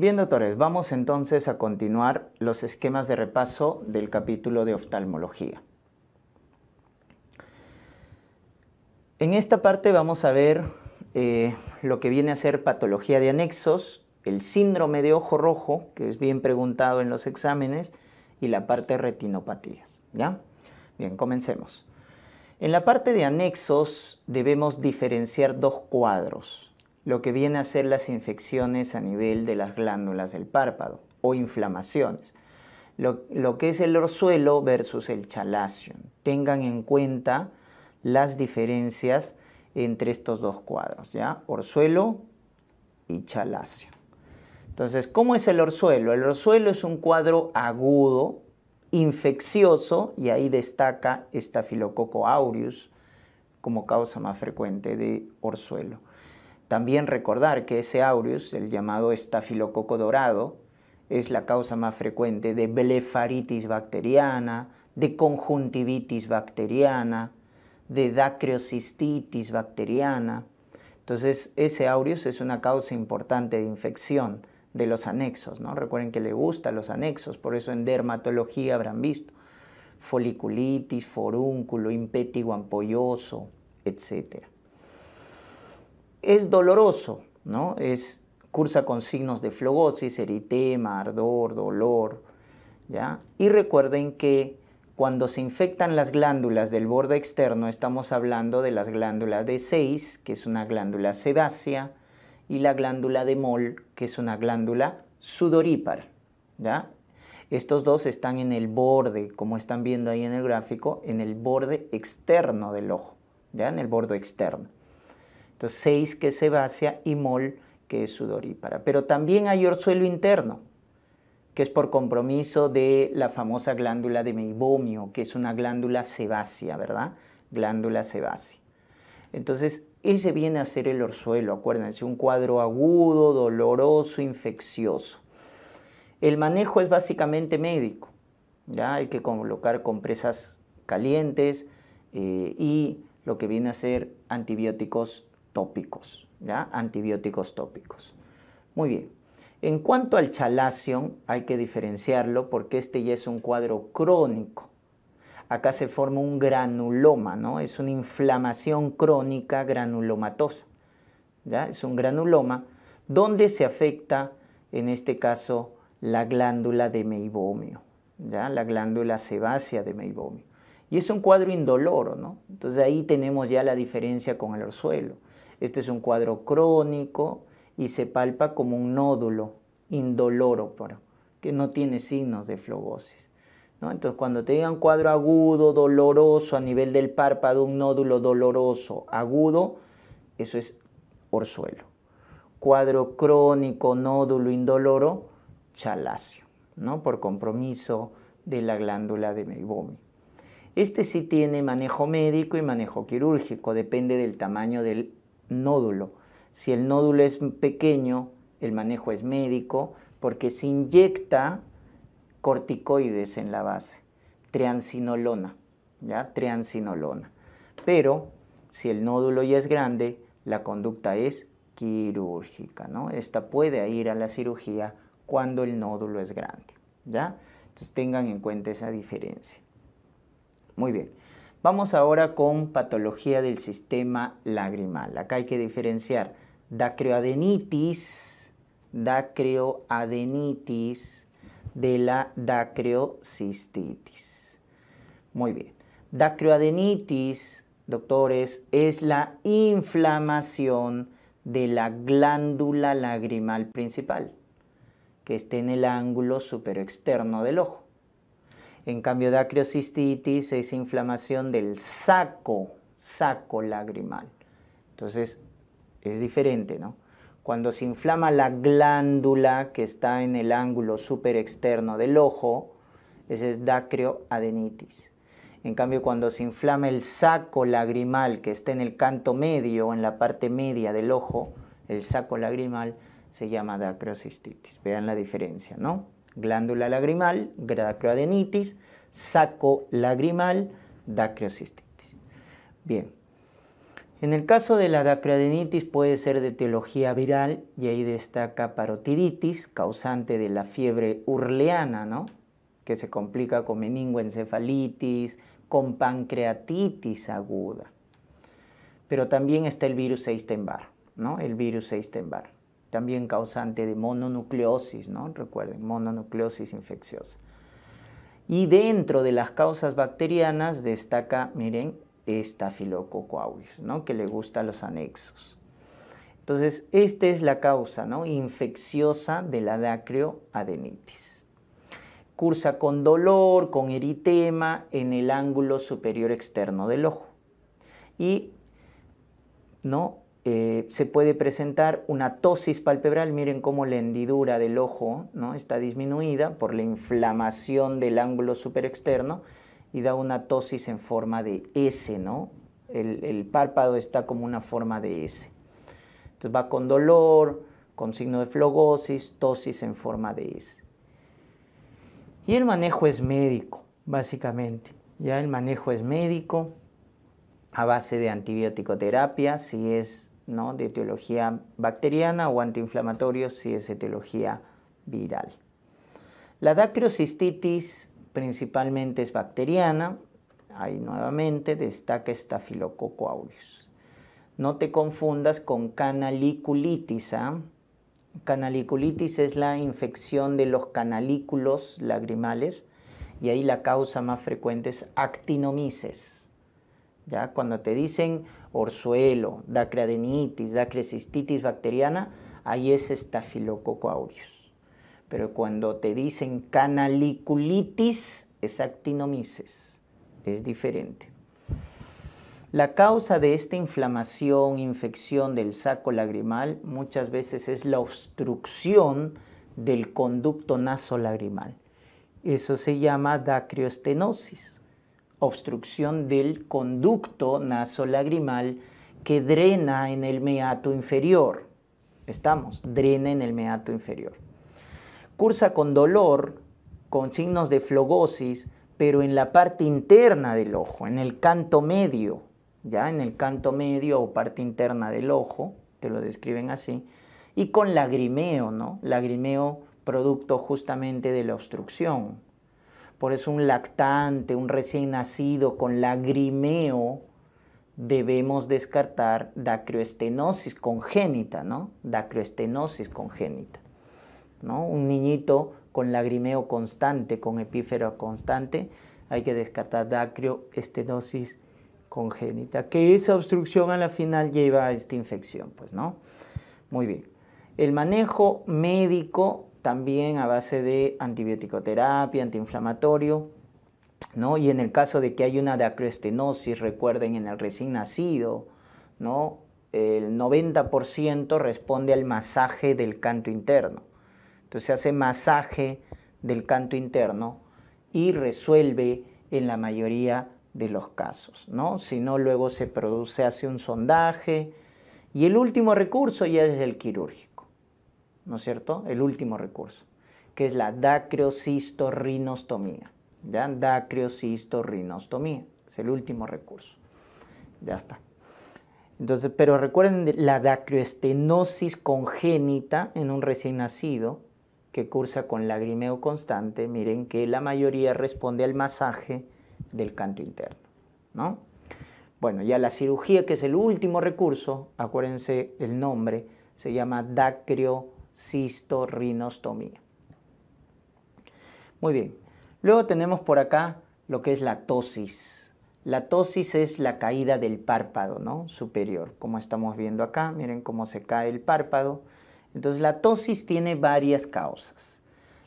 Bien, doctores, vamos entonces a continuar los esquemas de repaso del capítulo de oftalmología. En esta parte vamos a ver eh, lo que viene a ser patología de anexos, el síndrome de ojo rojo, que es bien preguntado en los exámenes, y la parte de retinopatías. ¿ya? Bien, comencemos. En la parte de anexos debemos diferenciar dos cuadros, lo que viene a ser las infecciones a nivel de las glándulas del párpado o inflamaciones. Lo, que es el orzuelo versus el chalacio. Tengan en cuenta las diferencias entre estos dos cuadros, ¿ya? Orzuelo y chalacio. Entonces, ¿cómo es el orzuelo? El orzuelo es un cuadro agudo, infeccioso, y ahí destaca estafilococo aureus como causa más frecuente de orzuelo. También recordar que ese aureus, el llamado estafilococo dorado, es la causa más frecuente de blefaritis bacteriana, de conjuntivitis bacteriana, de dacriocistitis bacteriana. Entonces, ese aureus es una causa importante de infección de los anexos, Recuerden que le gustan los anexos, por eso en dermatología habrán visto foliculitis, forúnculo, impétigo ampolloso, etc es doloroso, ¿no? Es, cursa con signos de flogosis, eritema, ardor, dolor, ¿ya? Y recuerden que cuando se infectan las glándulas del borde externo, estamos hablando de las glándulas de 6, que es una glándula sebácea, y la glándula de Mol, que es una glándula sudorípara, ¿ya? Estos dos están en el borde, como están viendo ahí en el gráfico, en el borde externo del ojo, ¿ya? En el borde externo. Entonces, 6 que es sebácea y mol que es sudorípara. Pero también hay orzuelo interno, que es por compromiso de la famosa glándula de meibomio, que es una glándula sebácea, ¿verdad? Glándula sebácea. Entonces, ese viene a ser el orzuelo, acuérdense, un cuadro agudo, doloroso, infeccioso. El manejo es básicamente médico, ¿ya? Hay que colocar compresas calientes eh, y lo que viene a ser antibióticos tópicos, ¿ya? Antibióticos tópicos. Muy bien. En cuanto al chalación, hay que diferenciarlo porque este ya es un cuadro crónico. Acá se forma un granuloma, ¿no? Es una inflamación crónica granulomatosa. ¿ya? Es un granuloma donde se afecta, en este caso, la glándula de meibomio, ¿ya? la glándula sebácea de meibomio. Y es un cuadro indoloro, ¿no? Entonces ahí tenemos ya la diferencia con el orzuelo. Este es un cuadro crónico y se palpa como un nódulo indoloro, que no tiene signos de flogosis. Entonces, cuando te digan cuadro agudo, doloroso, a nivel del párpado, un nódulo doloroso, agudo, eso es orzuelo. Cuadro crónico, nódulo indoloro, chalacio, por compromiso de la glándula de Meibomi. Este sí tiene manejo médico y manejo quirúrgico, depende del tamaño del nódulo. Si el nódulo es pequeño, el manejo es médico porque se inyecta corticoides en la base, triancinolona, ¿ya? Triancinolona. Pero si el nódulo ya es grande, la conducta es quirúrgica, ¿no? Esta puede ir a la cirugía cuando el nódulo es grande, ¿ya? Entonces tengan en cuenta esa diferencia. Muy bien. Vamos ahora con patología del sistema lagrimal. Acá hay que diferenciar dacrioadenitis, dacrioadenitis de la dacriocistitis. Muy bien. Dacrioadenitis, doctores, es la inflamación de la glándula lagrimal principal, que está en el ángulo superexterno del ojo. En cambio, dacreocistitis es inflamación del saco, saco lagrimal. Entonces, es diferente, ¿no? Cuando se inflama la glándula que está en el ángulo superexterno del ojo, ese es dacrioadenitis. En cambio, cuando se inflama el saco lagrimal que está en el canto medio, en la parte media del ojo, el saco lagrimal se llama dacrocistitis. Vean la diferencia, ¿no? glándula lagrimal, gracroadenitis, saco lagrimal, dacrocistitis. Bien. En el caso de la dacroadenitis puede ser de etiología viral y ahí destaca parotiditis, causante de la fiebre urleana, ¿no? que se complica con meningoencefalitis, con pancreatitis aguda. Pero también está el virus 6 ¿no? El virus 6 también causante de mononucleosis, ¿no? Recuerden, mononucleosis infecciosa. Y dentro de las causas bacterianas destaca, miren, esta aureus, ¿no? Que le gusta los anexos. Entonces, esta es la causa, ¿no? Infecciosa de la dacrioadenitis. Cursa con dolor, con eritema en el ángulo superior externo del ojo. Y ¿no? Eh, se puede presentar una tosis palpebral. Miren cómo la hendidura del ojo ¿no? está disminuida por la inflamación del ángulo superexterno y da una tosis en forma de S, ¿no? El, el párpado está como una forma de S. Entonces va con dolor, con signo de flogosis, tosis en forma de S. Y el manejo es médico, básicamente. Ya el manejo es médico a base de antibiótico terapia, si es de etiología bacteriana o antiinflamatorios si es etiología viral. La dacrocistitis principalmente es bacteriana, ahí nuevamente destaca Staphylococcus aureus. No te confundas con canaliculitis. ¿ah? Canaliculitis es la infección de los canalículos lagrimales y ahí la causa más frecuente es actinomices. ¿Ya? Cuando te dicen orzuelo, dacreadenitis, dacrecistitis bacteriana, ahí es estafilococo aureus. Pero cuando te dicen canaliculitis, es actinomices, es diferente. La causa de esta inflamación, infección del saco lagrimal muchas veces es la obstrucción del conducto nasolagrimal. Eso se llama dacriostenosis obstrucción del conducto nasolagrimal que drena en el meato inferior. Estamos, drena en el meato inferior. Cursa con dolor, con signos de flogosis, pero en la parte interna del ojo, en el canto medio, ya en el canto medio o parte interna del ojo, te lo describen así, y con lagrimeo, ¿no? Lagrimeo producto justamente de la obstrucción, por eso un lactante, un recién nacido con lagrimeo, debemos descartar dacrioestenosis congénita, ¿no? Dacrioestenosis congénita, ¿no? Un niñito con lagrimeo constante, con epífero constante, hay que descartar dacrioestenosis congénita, que esa obstrucción a la final lleva a esta infección, pues, ¿no? Muy bien. El manejo médico también a base de antibiótico-terapia, antiinflamatorio, ¿no? Y en el caso de que hay una diacroestenosis, recuerden, en el recién nacido, ¿no? El 90% responde al masaje del canto interno. Entonces se hace masaje del canto interno y resuelve en la mayoría de los casos, ¿no? Si no, luego se produce, hace un sondaje y el último recurso ya es el quirúrgico. ¿no es cierto? El último recurso, que es la dacriocistorrinostomía. ¿Ya? Dacriocistorrinostomía. Es el último recurso. Ya está. Entonces, pero recuerden la dacrioestenosis congénita en un recién nacido que cursa con lagrimeo constante, miren que la mayoría responde al masaje del canto interno, ¿no? Bueno, ya la cirugía, que es el último recurso, acuérdense el nombre, se llama dacrio cistorrinostomía. Muy bien, luego tenemos por acá lo que es la tosis. La tosis es la caída del párpado ¿no? superior, como estamos viendo acá, miren cómo se cae el párpado. Entonces la tosis tiene varias causas.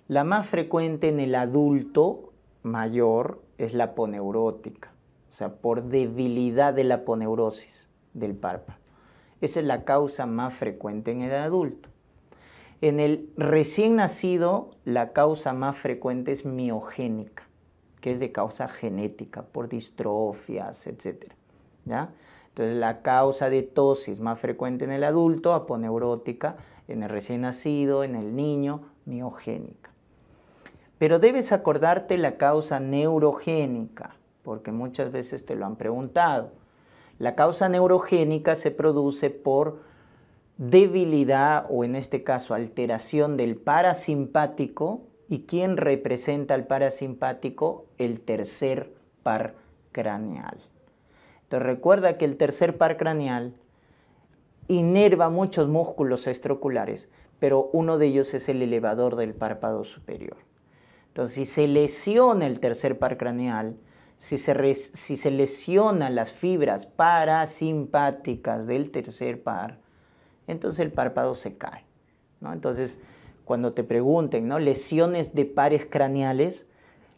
La más frecuente en el adulto mayor es la poneurótica, o sea, por debilidad de la poneurosis del párpado. Esa es la causa más frecuente en el adulto. En el recién nacido, la causa más frecuente es miogénica, que es de causa genética, por distrofias, etc. Entonces, la causa de tosis más frecuente en el adulto, aponeurótica, en el recién nacido, en el niño, miogénica. Pero debes acordarte la causa neurogénica, porque muchas veces te lo han preguntado. La causa neurogénica se produce por debilidad o en este caso alteración del parasimpático. ¿Y quién representa al parasimpático? El tercer par craneal. Entonces recuerda que el tercer par craneal inerva muchos músculos estroculares, pero uno de ellos es el elevador del párpado superior. Entonces, si se lesiona el tercer par craneal, si se, si se lesiona las fibras parasimpáticas del tercer par, entonces el párpado se cae. Entonces, cuando te pregunten, ¿no? lesiones de pares craneales,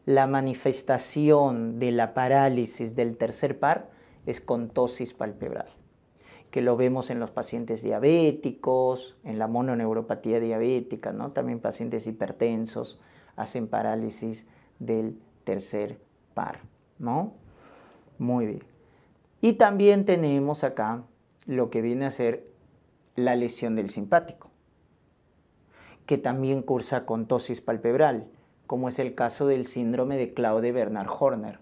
la manifestación de la parálisis del tercer par es contosis palpebral, que lo vemos en los pacientes diabéticos, en la mononeuropatía diabética, ¿no? también pacientes hipertensos hacen parálisis del tercer par. ¿no? Muy bien. Y también tenemos acá lo que viene a ser la lesión del simpático, que también cursa con tosis palpebral, como es el caso del síndrome de Claude Bernard Horner.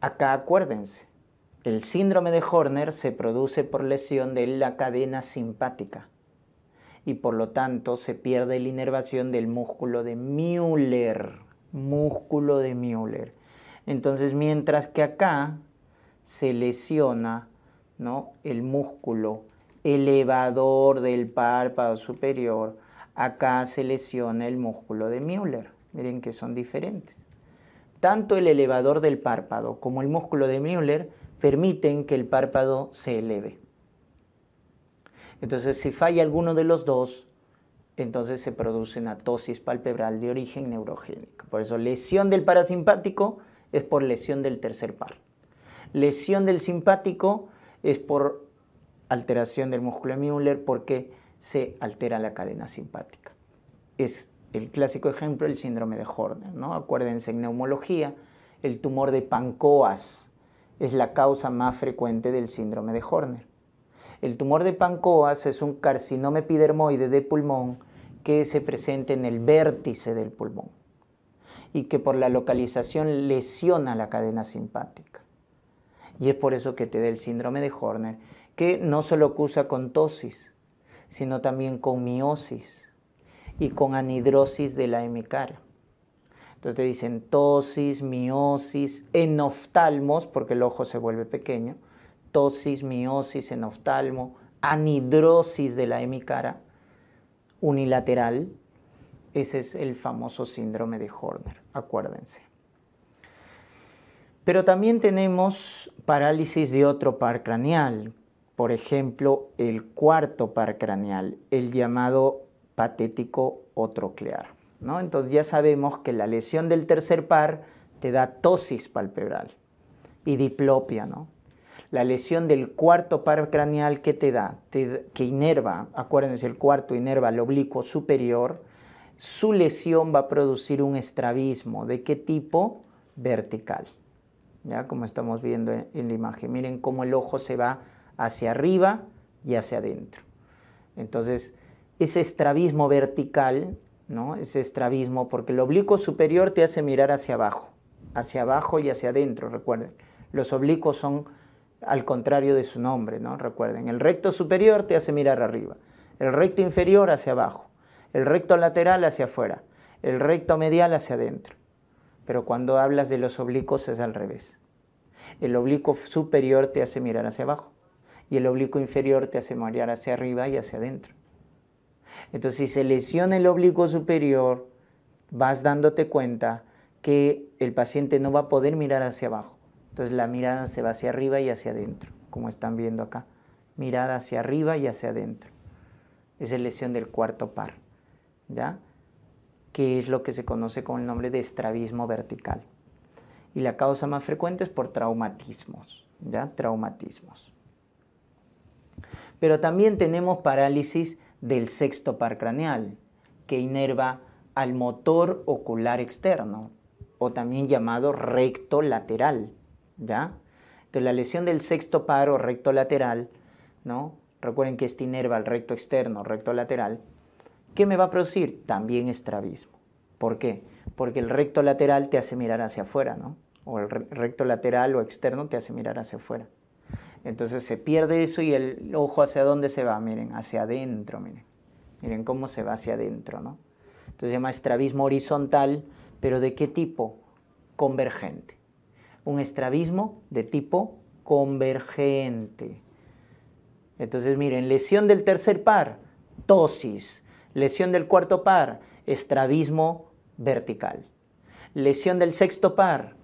Acá acuérdense, el síndrome de Horner se produce por lesión de la cadena simpática y por lo tanto se pierde la inervación del músculo de Müller, músculo de Müller. Entonces, mientras que acá se lesiona ¿no? el músculo elevador del párpado superior, acá se lesiona el músculo de Müller. Miren que son diferentes. Tanto el elevador del párpado como el músculo de Müller permiten que el párpado se eleve. Entonces, si falla alguno de los dos, entonces se produce una tosis palpebral de origen neurogénico. Por eso, lesión del parasimpático es por lesión del tercer par. Lesión del simpático es por alteración del músculo de Müller porque se altera la cadena simpática. Es el clásico ejemplo el síndrome de Horner, ¿no? Acuérdense en neumología, el tumor de Pancoas es la causa más frecuente del síndrome de Horner. El tumor de Pancoas es un carcinoma epidermoide de pulmón que se presenta en el vértice del pulmón y que por la localización lesiona la cadena simpática. Y es por eso que te da el síndrome de Horner que no solo acusa con tosis, sino también con miosis y con anhidrosis de la hemicara. Entonces te dicen tosis, miosis, enoftalmos, porque el ojo se vuelve pequeño, tosis, miosis, enoftalmo, anhidrosis de la hemicara unilateral. Ese es el famoso síndrome de Horner, acuérdense. Pero también tenemos parálisis de otro par craneal, por ejemplo, el cuarto par craneal, el llamado patético otroclear. ¿no? Entonces ya sabemos que la lesión del tercer par te da tosis palpebral y diplopia. La lesión del cuarto par craneal, ¿qué te da? que inerva, acuérdense, el cuarto inerva el oblicuo superior. Su lesión va a producir un estrabismo. ¿De qué tipo? Vertical. ¿Ya? Como estamos viendo en la imagen. Miren cómo el ojo se va hacia arriba y hacia adentro. Entonces, ese estrabismo vertical, ¿no? ese estrabismo, porque el oblicuo superior te hace mirar hacia abajo, hacia abajo y hacia adentro, recuerden. Los oblicuos son al contrario de su nombre, ¿no? recuerden. El recto superior te hace mirar arriba, el recto inferior hacia abajo, el recto lateral hacia afuera, el recto medial hacia adentro. Pero cuando hablas de los oblicuos es al revés. El oblicuo superior te hace mirar hacia abajo y el oblicuo inferior te hace marear hacia arriba y hacia adentro. Entonces, si se lesiona el oblicuo superior, vas dándote cuenta que el paciente no va a poder mirar hacia abajo. Entonces, la mirada se va hacia arriba y hacia adentro, como están viendo acá. Mirada hacia arriba y hacia adentro. Esa es lesión del cuarto par, ¿ya? Que es lo que se conoce con el nombre de estrabismo vertical. Y la causa más frecuente es por traumatismos, ¿ya? Traumatismos. Pero también tenemos parálisis del sexto par craneal, que inerva al motor ocular externo, o también llamado recto lateral. ¿ya? Entonces, la lesión del sexto par o recto lateral, ¿no? recuerden que este inerva al recto externo, recto lateral, ¿qué me va a producir? También estrabismo. ¿Por qué? Porque el recto lateral te hace mirar hacia afuera, ¿no? O el recto lateral o externo te hace mirar hacia afuera. Entonces se pierde eso y el ojo hacia dónde se va, miren, hacia adentro, miren. Miren cómo se va hacia adentro, ¿no? Entonces se llama estrabismo horizontal, pero ¿de qué tipo? Convergente. Un estrabismo de tipo convergente. Entonces, miren, lesión del tercer par, tosis. Lesión del cuarto par, estrabismo vertical. Lesión del sexto par,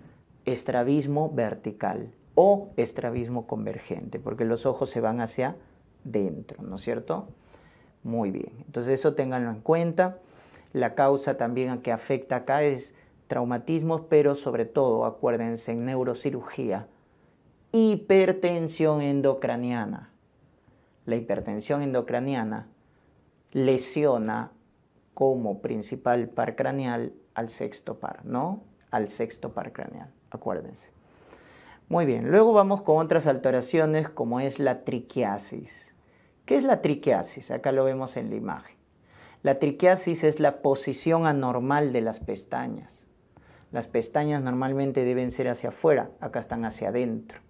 estrabismo vertical o estrabismo convergente, porque los ojos se van hacia dentro, ¿no es cierto? Muy bien, entonces eso ténganlo en cuenta. La causa también que afecta acá es traumatismos, pero sobre todo, acuérdense, en neurocirugía, hipertensión endocraniana. La hipertensión endocraniana lesiona como principal par craneal al sexto par, ¿no? Al sexto par craneal, acuérdense. Muy bien, luego vamos con otras alteraciones como es la triquiasis. ¿Qué es la triquiasis? Acá lo vemos en la imagen. La triquiasis es la posición anormal de las pestañas. Las pestañas normalmente deben ser hacia afuera, acá están hacia adentro.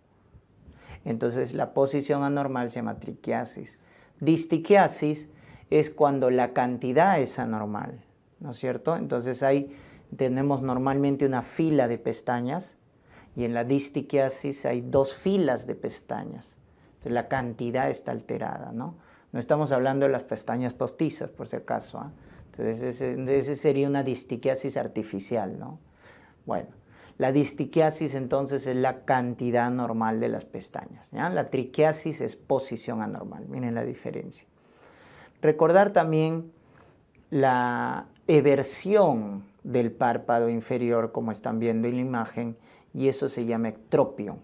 Entonces la posición anormal se llama triquiasis. Distiquiasis es cuando la cantidad es anormal, ¿no es cierto? Entonces ahí tenemos normalmente una fila de pestañas y en la distiquiasis hay dos filas de pestañas. Entonces la cantidad está alterada, ¿no? estamos hablando de las pestañas postizas, por si acaso. ¿ah? Entonces ese, sería una distiquiasis artificial, ¿no? Bueno, la distiquiasis entonces es la cantidad normal de las pestañas. La triquiasis es posición anormal. Miren la diferencia. Recordar también la eversión del párpado inferior, como están viendo en la imagen, y eso se llama ectropion.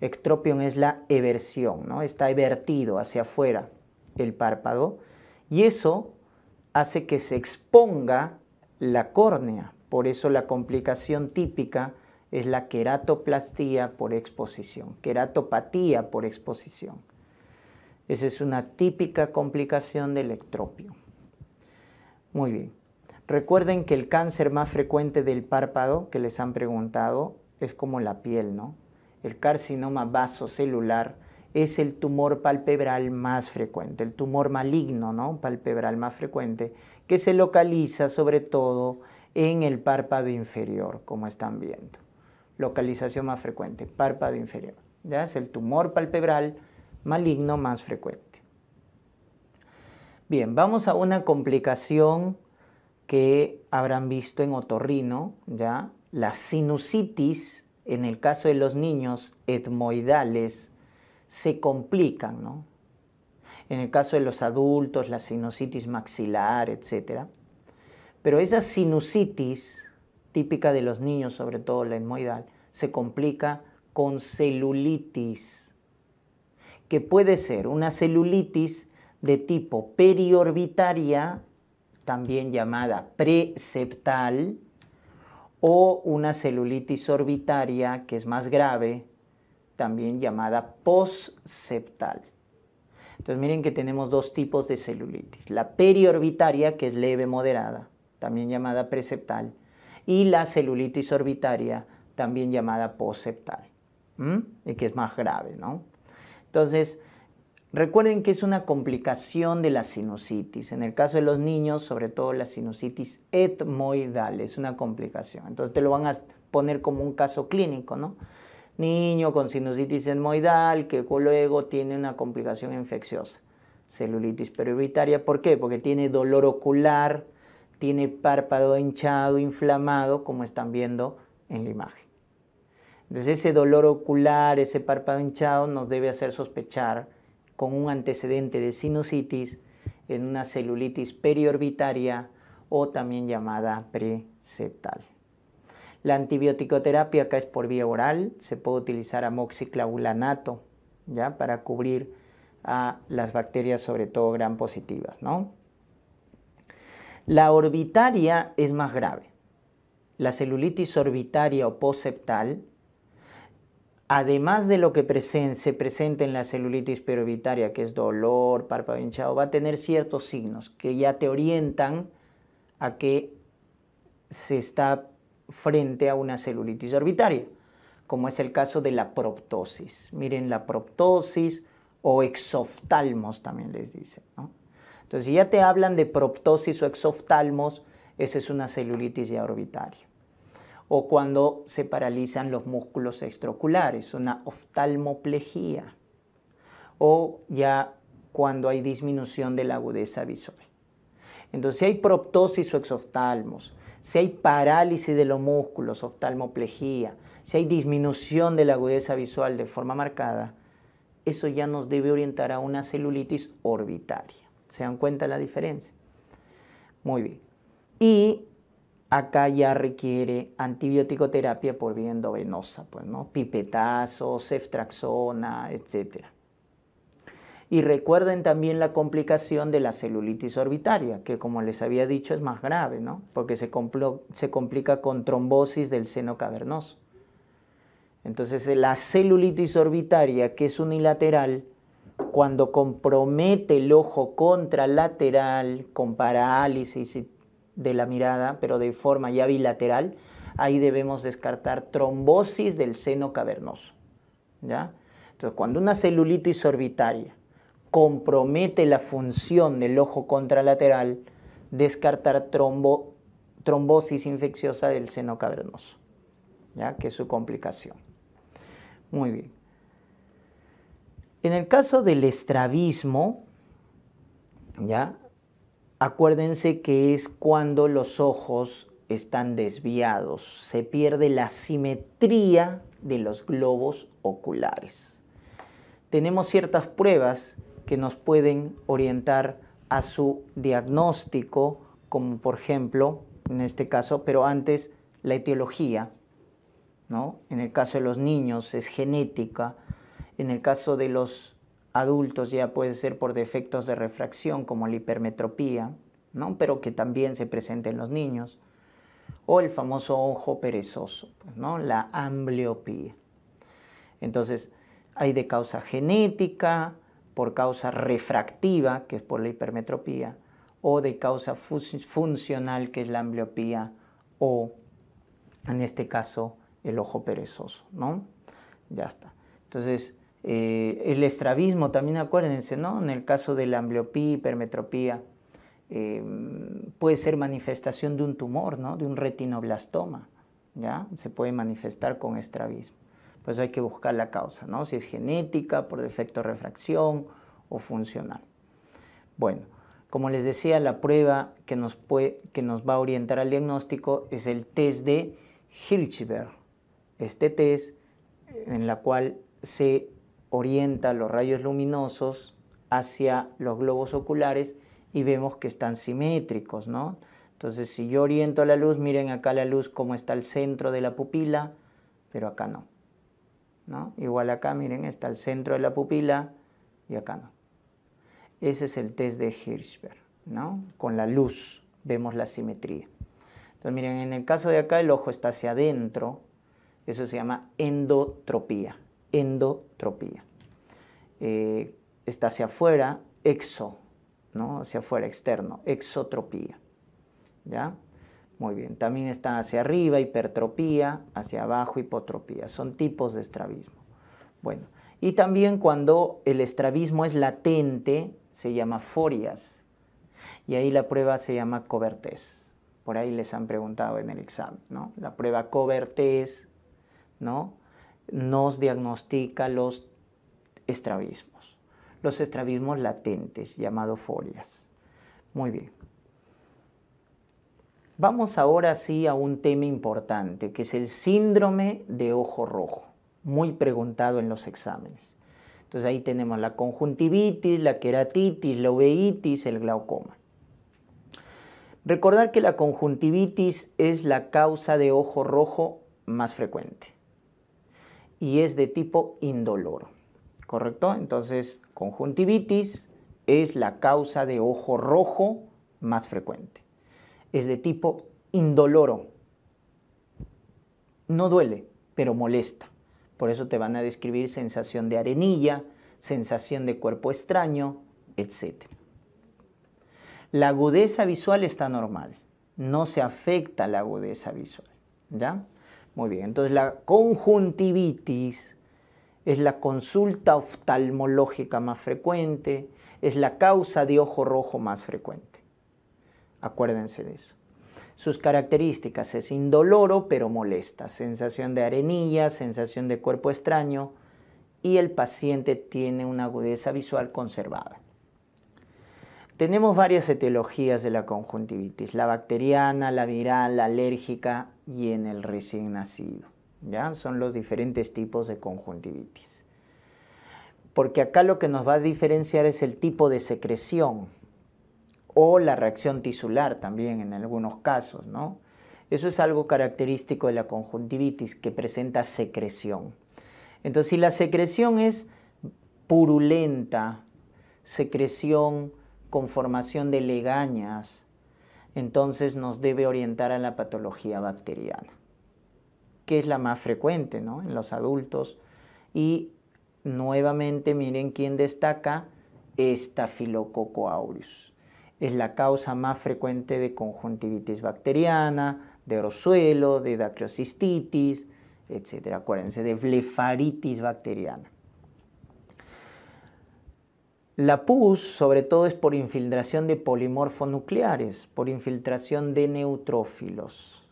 Ectropion es la eversión, ¿no? Está evertido hacia afuera el párpado y eso hace que se exponga la córnea. Por eso la complicación típica es la queratoplastía por exposición, queratopatía por exposición. Esa es una típica complicación del ectropión. Muy bien. Recuerden que el cáncer más frecuente del párpado que les han preguntado es como la piel, ¿no? El carcinoma vasocelular es el tumor palpebral más frecuente, el tumor maligno, ¿no? Palpebral más frecuente, que se localiza sobre todo en el párpado inferior, como están viendo. Localización más frecuente, párpado inferior. ¿ya? Es el tumor palpebral maligno más frecuente. Bien, vamos a una complicación que habrán visto en otorrino, ¿ya? La sinusitis, en el caso de los niños etmoidales, se complican, ¿no? En el caso de los adultos, la sinusitis maxilar, etc. Pero esa sinusitis, típica de los niños, sobre todo la etmoidal, se complica con celulitis, que puede ser una celulitis de tipo periorbitaria, también llamada preceptal, o una celulitis orbitaria que es más grave, también llamada postseptal Entonces miren que tenemos dos tipos de celulitis, la periorbitaria que es leve moderada, también llamada preceptal, y la celulitis orbitaria también llamada postseptal y que es más grave, ¿no? Entonces, Recuerden que es una complicación de la sinusitis. En el caso de los niños, sobre todo la sinusitis etmoidal, es una complicación. Entonces te lo van a poner como un caso clínico, ¿no? Niño con sinusitis etmoidal que luego tiene una complicación infecciosa, celulitis perioritaria. ¿Por qué? Porque tiene dolor ocular, tiene párpado hinchado, inflamado, como están viendo en la imagen. Entonces ese dolor ocular, ese párpado hinchado nos debe hacer sospechar con un antecedente de sinusitis, en una celulitis periorbitaria o también llamada preceptal. La antibióticoterapia acá es por vía oral, se puede utilizar amoxiclavulanato ¿ya? para cubrir a las bacterias, sobre todo gran positivas. La orbitaria es más grave. La celulitis orbitaria o postceptal, además de lo que se presenta en la celulitis periorbitaria, que es dolor, párpado hinchado, va a tener ciertos signos que ya te orientan a que se está frente a una celulitis orbitaria, como es el caso de la proptosis. Miren, la proptosis o exoftalmos también les dice. Entonces, si ya te hablan de proptosis o exoftalmos, esa es una celulitis ya orbitaria o cuando se paralizan los músculos extraoculares, una oftalmoplejía, o ya cuando hay disminución de la agudeza visual. Entonces, si hay proptosis o exoftalmos, si hay parálisis de los músculos, oftalmoplejía, si hay disminución de la agudeza visual de forma marcada, eso ya nos debe orientar a una celulitis orbitaria. ¿Se dan cuenta la diferencia? Muy bien. Y acá ya requiere antibiótico terapia por vía endovenosa, pues, ¿no? pipetazos, ceftraxona, etc. Y recuerden también la complicación de la celulitis orbitaria, que como les había dicho es más grave, ¿no? porque se, se complica con trombosis del seno cavernoso. Entonces la celulitis orbitaria, que es unilateral, cuando compromete el ojo contralateral con parálisis y de la mirada, pero de forma ya bilateral, ahí debemos descartar trombosis del seno cavernoso. ¿ya? Entonces, cuando una celulitis orbitaria compromete la función del ojo contralateral, descartar trombo, trombosis infecciosa del seno cavernoso, ¿ya? que es su complicación. Muy bien. En el caso del estrabismo, ¿ya? Acuérdense que es cuando los ojos están desviados, se pierde la simetría de los globos oculares. Tenemos ciertas pruebas que nos pueden orientar a su diagnóstico, como por ejemplo, en este caso, pero antes la etiología, ¿no? En el caso de los niños es genética, en el caso de los adultos ya puede ser por defectos de refracción como la hipermetropía, ¿no? pero que también se presenta en los niños, o el famoso ojo perezoso, pues, ¿no? la ambliopía. Entonces, hay de causa genética, por causa refractiva, que es por la hipermetropía, o de causa funcional, que es la ambliopía, o en este caso el ojo perezoso, ¿no? Ya está. Entonces, eh, el estrabismo también, acuérdense, ¿no? En el caso de la ambliopía, hipermetropía, eh, puede ser manifestación de un tumor, ¿no? De un retinoblastoma, ¿ya? Se puede manifestar con estrabismo. Pues hay que buscar la causa, ¿no? Si es genética, por defecto de refracción o funcional. Bueno, como les decía, la prueba que nos, que nos va a orientar al diagnóstico es el test de Hirschberg. Este test en la cual se orienta los rayos luminosos hacia los globos oculares y vemos que están simétricos, ¿no? Entonces, si yo oriento la luz, miren acá la luz como está al centro de la pupila, pero acá no. ¿no? Igual acá, miren, está al centro de la pupila y acá no. Ese es el test de Hirschberg, ¿no? Con la luz vemos la simetría. Entonces, miren, en el caso de acá el ojo está hacia adentro, eso se llama endotropía endotropía. Eh, está hacia afuera, exo, ¿no? Hacia afuera, externo, exotropía. ¿Ya? Muy bien. También está hacia arriba, hipertropía, hacia abajo, hipotropía. Son tipos de estrabismo. Bueno, y también cuando el estrabismo es latente, se llama forias. Y ahí la prueba se llama cobertez. Por ahí les han preguntado en el examen, ¿no? La prueba cobertez, ¿no? nos diagnostica los estrabismos, los estrabismos latentes, llamados folias. Muy bien. Vamos ahora sí a un tema importante, que es el síndrome de ojo rojo, muy preguntado en los exámenes. Entonces ahí tenemos la conjuntivitis, la queratitis, la oveitis, el glaucoma. Recordar que la conjuntivitis es la causa de ojo rojo más frecuente y es de tipo indoloro. ¿Correcto? Entonces, conjuntivitis es la causa de ojo rojo más frecuente. Es de tipo indoloro. No duele, pero molesta. Por eso te van a describir sensación de arenilla, sensación de cuerpo extraño, etc. La agudeza visual está normal. No se afecta la agudeza visual. ¿Ya? Muy bien, entonces la conjuntivitis es la consulta oftalmológica más frecuente, es la causa de ojo rojo más frecuente. Acuérdense de eso. Sus características es indoloro pero molesta, sensación de arenilla, sensación de cuerpo extraño y el paciente tiene una agudeza visual conservada. Tenemos varias etiologías de la conjuntivitis, la bacteriana, la viral, la alérgica, y en el recién nacido. ¿ya? Son los diferentes tipos de conjuntivitis. Porque acá lo que nos va a diferenciar es el tipo de secreción o la reacción tisular también en algunos casos. ¿no? Eso es algo característico de la conjuntivitis que presenta secreción. Entonces, si la secreción es purulenta, secreción con formación de legañas, entonces nos debe orientar a la patología bacteriana, que es la más frecuente ¿no? en los adultos. Y nuevamente miren quién destaca, Staphylococcus aureus. Es la causa más frecuente de conjuntivitis bacteriana, de orzuelo, de dacrocistitis, etc. Acuérdense de blefaritis bacteriana. La pus sobre todo es por infiltración de polimorfonucleares, por infiltración de neutrófilos.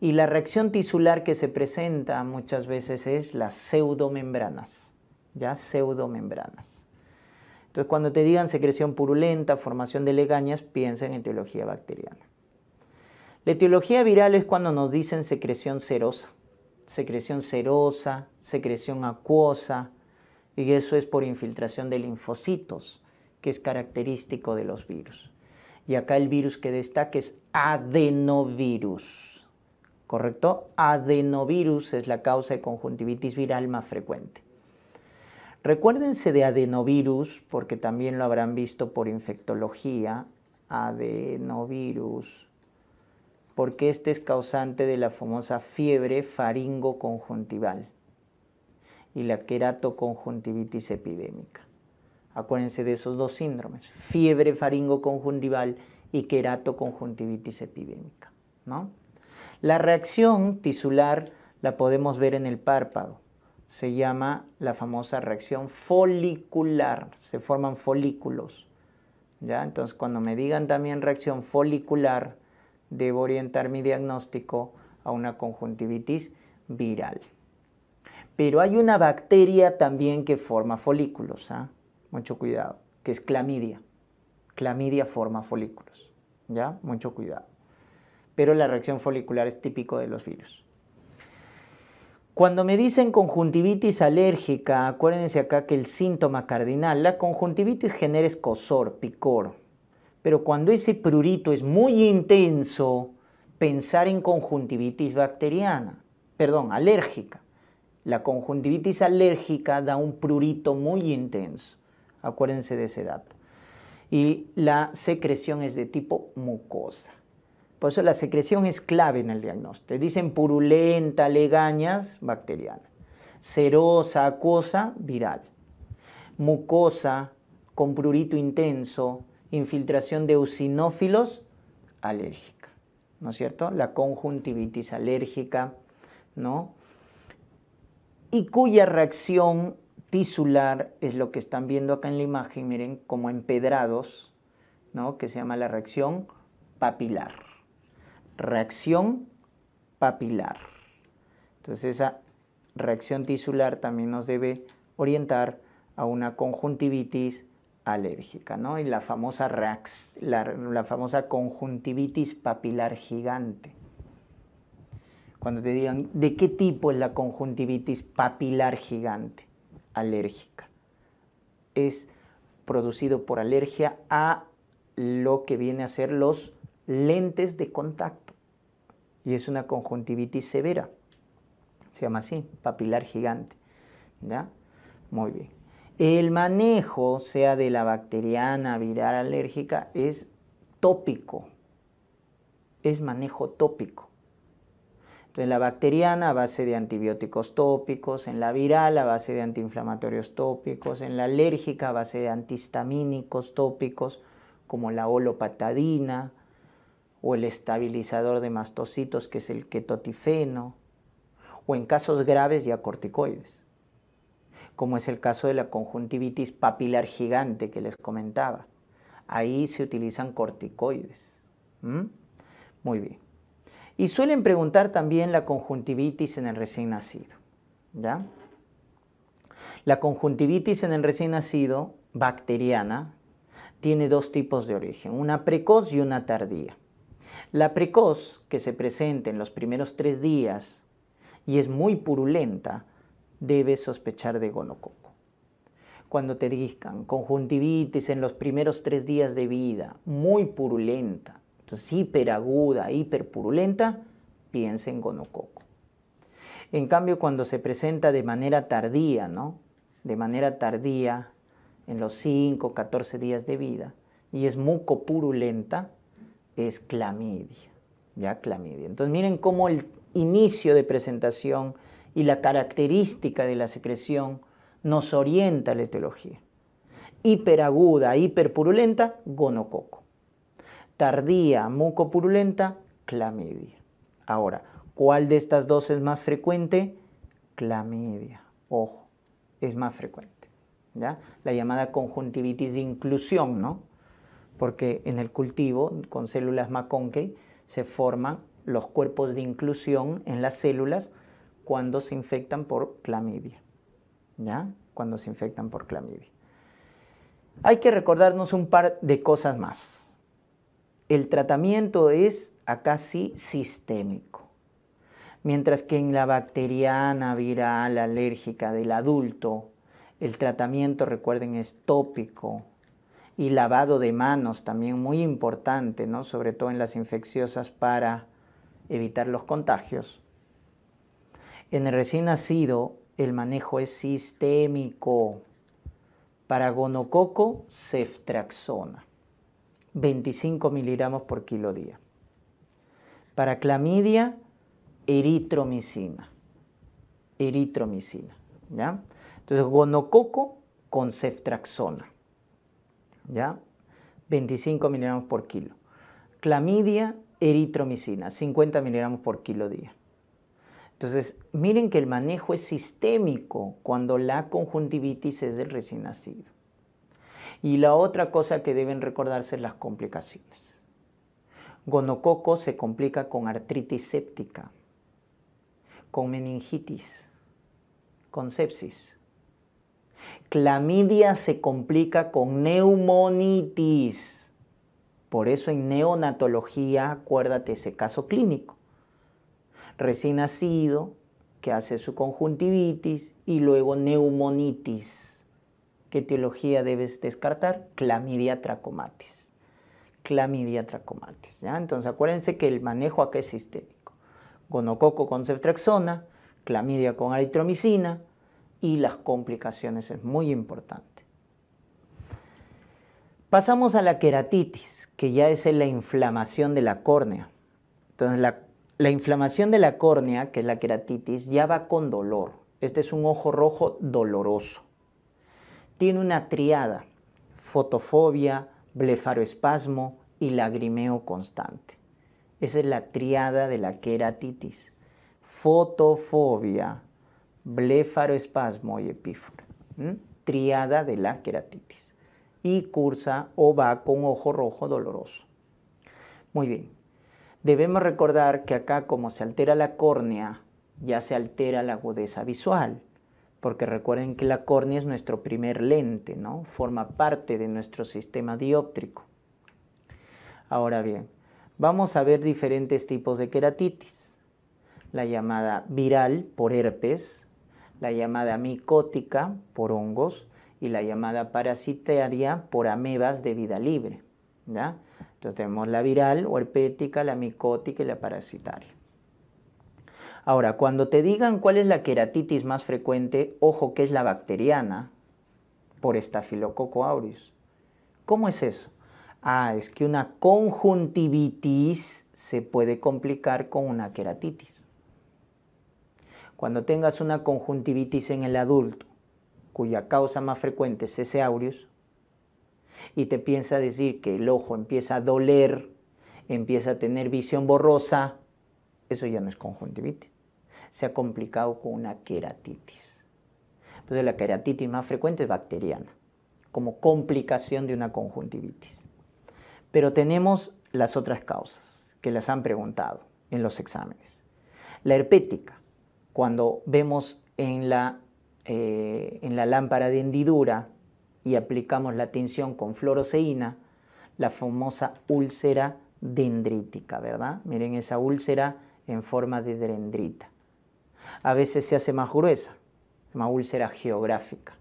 Y la reacción tisular que se presenta muchas veces es las pseudomembranas, ya pseudomembranas. Entonces cuando te digan secreción purulenta, formación de legañas, piensa en etiología bacteriana. La etiología viral es cuando nos dicen secreción serosa, secreción serosa, secreción acuosa, y eso es por infiltración de linfocitos, que es característico de los virus. Y acá el virus que destaca es adenovirus, ¿correcto? Adenovirus es la causa de conjuntivitis viral más frecuente. Recuérdense de adenovirus, porque también lo habrán visto por infectología, adenovirus, porque este es causante de la famosa fiebre faringoconjuntival y la queratoconjuntivitis epidémica. Acuérdense de esos dos síndromes, fiebre faringoconjuntival y queratoconjuntivitis epidémica. ¿no? La reacción tisular la podemos ver en el párpado. Se llama la famosa reacción folicular. Se forman folículos. Entonces, cuando me digan también reacción folicular, debo orientar mi diagnóstico a una conjuntivitis viral. Pero hay una bacteria también que forma folículos, ¿ah? mucho cuidado, que es clamidia. Clamidia forma folículos, ¿ya? Mucho cuidado. Pero la reacción folicular es típico de los virus. Cuando me dicen conjuntivitis alérgica, acuérdense acá que el síntoma cardinal, la conjuntivitis genera escosor, picor. Pero cuando ese prurito es muy intenso, pensar en conjuntivitis bacteriana, perdón, alérgica. La conjuntivitis alérgica da un prurito muy intenso. Acuérdense de ese dato. Y la secreción es de tipo mucosa. Por eso la secreción es clave en el diagnóstico. Dicen purulenta, legañas, bacteriana. Serosa, acuosa, viral. Mucosa con prurito intenso, infiltración de eosinófilos, alérgica. ¿No es cierto? La conjuntivitis alérgica, ¿no? y cuya reacción tisular es lo que están viendo acá en la imagen, miren, como empedrados, ¿no? que se llama la reacción papilar. Reacción papilar. Entonces esa reacción tisular también nos debe orientar a una conjuntivitis alérgica, ¿no? Y la la famosa conjuntivitis papilar gigante cuando te digan de qué tipo es la conjuntivitis papilar gigante, alérgica. Es producido por alergia a lo que viene a ser los lentes de contacto. Y es una conjuntivitis severa. Se llama así, papilar gigante. ¿Ya? Muy bien. El manejo, sea de la bacteriana, viral, alérgica, es tópico. Es manejo tópico en la bacteriana a base de antibióticos tópicos, en la viral a base de antiinflamatorios tópicos, en la alérgica a base de antihistamínicos tópicos como la olopatadina o el estabilizador de mastocitos que es el ketotifeno, o en casos graves ya corticoides, como es el caso de la conjuntivitis papilar gigante que les comentaba. Ahí se utilizan corticoides. ¿Mm? Muy bien. Y suelen preguntar también la conjuntivitis en el recién nacido. ¿ya? La conjuntivitis en el recién nacido, bacteriana, tiene dos tipos de origen, una precoz y una tardía. La precoz, que se presenta en los primeros tres días y es muy purulenta, debe sospechar de gonococo. Cuando te digan conjuntivitis en los primeros tres días de vida, muy purulenta, entonces, hiperaguda, hiperpurulenta, piensa en gonococo. En cambio, cuando se presenta de manera tardía, ¿no? De manera tardía, en los 5, 14 días de vida, y es mucopurulenta, es clamidia, ya clamidia. Entonces, miren cómo el inicio de presentación y la característica de la secreción nos orienta a la etiología. Hiperaguda, hiperpurulenta, gonococo tardía, mucopurulenta, clamidia. Ahora, ¿cuál de estas dos es más frecuente? Clamidia, ojo, es más frecuente. La llamada conjuntivitis de inclusión, ¿no? Porque en el cultivo con células McConkey se forman los cuerpos de inclusión en las células cuando se infectan por clamidia, ¿ya? Cuando se infectan por clamidia. Hay que recordarnos un par de cosas más el tratamiento es acá sí sistémico. Mientras que en la bacteriana, viral, alérgica del adulto, el tratamiento, recuerden, es tópico y lavado de manos también muy importante, ¿no? sobre todo en las infecciosas para evitar los contagios. En el recién nacido el manejo es sistémico. Para gonococo, ceftraxona. 25 miligramos por kilo día. Para clamidia, eritromicina. Eritromicina. ¿ya? Entonces, gonococo con ceftraxona. ¿ya? 25 miligramos por kilo. Clamidia, eritromicina, 50 miligramos por kilo día. Entonces, miren que el manejo es sistémico cuando la conjuntivitis es del recién nacido. Y la otra cosa que deben recordarse es las complicaciones. Gonococo se complica con artritis séptica, con meningitis, con sepsis. Clamidia se complica con neumonitis. Por eso en neonatología, acuérdate ese caso clínico. Recién nacido, que hace su conjuntivitis y luego neumonitis ¿Qué teología debes descartar? Clamidia trachomatis. Clamidia trachomatis. ¿ya? Entonces acuérdense que el manejo acá es sistémico. Gonococo con ceftraxona, clamidia con aritromicina y las complicaciones es muy importante. Pasamos a la queratitis, que ya es la inflamación de la córnea. Entonces la, la inflamación de la córnea, que es la queratitis, ya va con dolor. Este es un ojo rojo doloroso tiene una triada, fotofobia, blefaroespasmo y lagrimeo constante. Esa es la triada de la queratitis. Fotofobia, blefaroespasmo y epífora. Triada de la queratitis. Y cursa o va con ojo rojo doloroso. Muy bien. Debemos recordar que acá como se altera la córnea, ya se altera la agudeza visual porque recuerden que la córnea es nuestro primer lente, ¿no? Forma parte de nuestro sistema dióptrico. Ahora bien, vamos a ver diferentes tipos de queratitis. La llamada viral por herpes, la llamada micótica por hongos y la llamada parasitaria por amebas de vida libre. ¿ya? Entonces tenemos la viral o herpética, la micótica y la parasitaria. Ahora, cuando te digan cuál es la queratitis más frecuente, ojo que es la bacteriana por estafilococo aureus. ¿Cómo es eso? Ah, es que una conjuntivitis se puede complicar con una queratitis. Cuando tengas una conjuntivitis en el adulto, cuya causa más frecuente es ese aureus, y te piensa decir que el ojo empieza a doler, empieza a tener visión borrosa, eso ya no es conjuntivitis se ha complicado con una queratitis. Pues la queratitis más frecuente es bacteriana, como complicación de una conjuntivitis. Pero tenemos las otras causas que las han preguntado en los exámenes. La herpética, cuando vemos en la, eh, en la lámpara de hendidura y aplicamos la tensión con fluoroseína, la famosa úlcera dendrítica, ¿verdad? Miren esa úlcera en forma de dendrita a veces se hace más gruesa, se llama úlcera geográfica.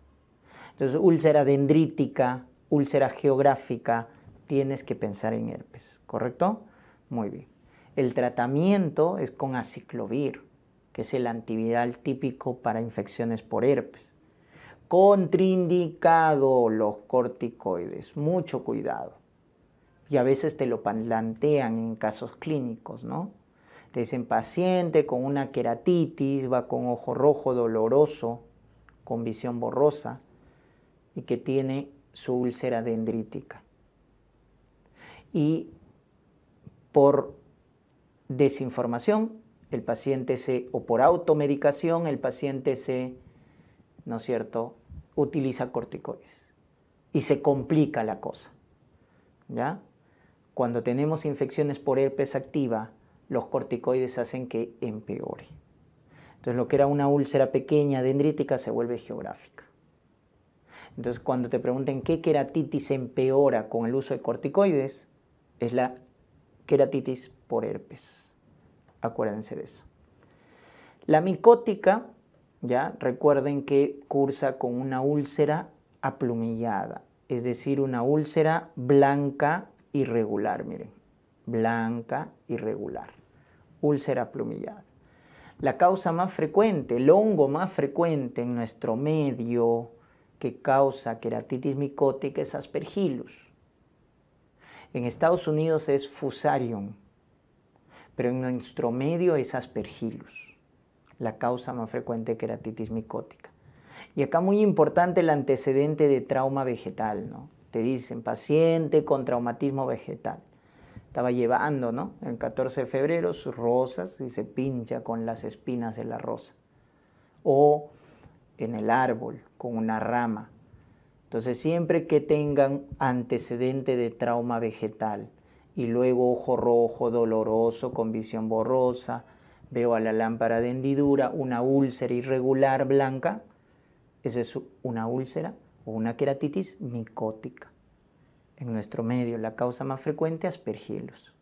Entonces, úlcera dendrítica, úlcera geográfica, tienes que pensar en herpes, ¿correcto? Muy bien. El tratamiento es con aciclovir, que es el antiviral típico para infecciones por herpes. Contraindicado los corticoides, mucho cuidado. Y a veces te lo plantean en casos clínicos, ¿no? Te dicen paciente con una queratitis, va con ojo rojo doloroso, con visión borrosa y que tiene su úlcera dendrítica. Y por desinformación, el paciente se, o por automedicación, el paciente se, ¿no es cierto?, utiliza corticoides y se complica la cosa. ¿Ya? Cuando tenemos infecciones por herpes activa, los corticoides hacen que empeore. Entonces lo que era una úlcera pequeña dendrítica se vuelve geográfica. Entonces cuando te pregunten qué queratitis empeora con el uso de corticoides, es la queratitis por herpes. Acuérdense de eso. La micótica, ya recuerden que cursa con una úlcera aplumillada, es decir, una úlcera blanca irregular, miren, blanca irregular úlcera plumillada. La causa más frecuente, el hongo más frecuente en nuestro medio que causa queratitis micótica es aspergillus. En Estados Unidos es fusarium, pero en nuestro medio es aspergillus, la causa más frecuente de queratitis micótica. Y acá muy importante el antecedente de trauma vegetal, ¿no? Te dicen paciente con traumatismo vegetal estaba llevando, ¿no? El 14 de febrero sus rosas y se pincha con las espinas de la rosa. O en el árbol, con una rama. Entonces siempre que tengan antecedente de trauma vegetal y luego ojo rojo, doloroso, con visión borrosa, veo a la lámpara de hendidura una úlcera irregular blanca, eso es una úlcera o una queratitis micótica en nuestro medio, la causa más frecuente, aspergilos.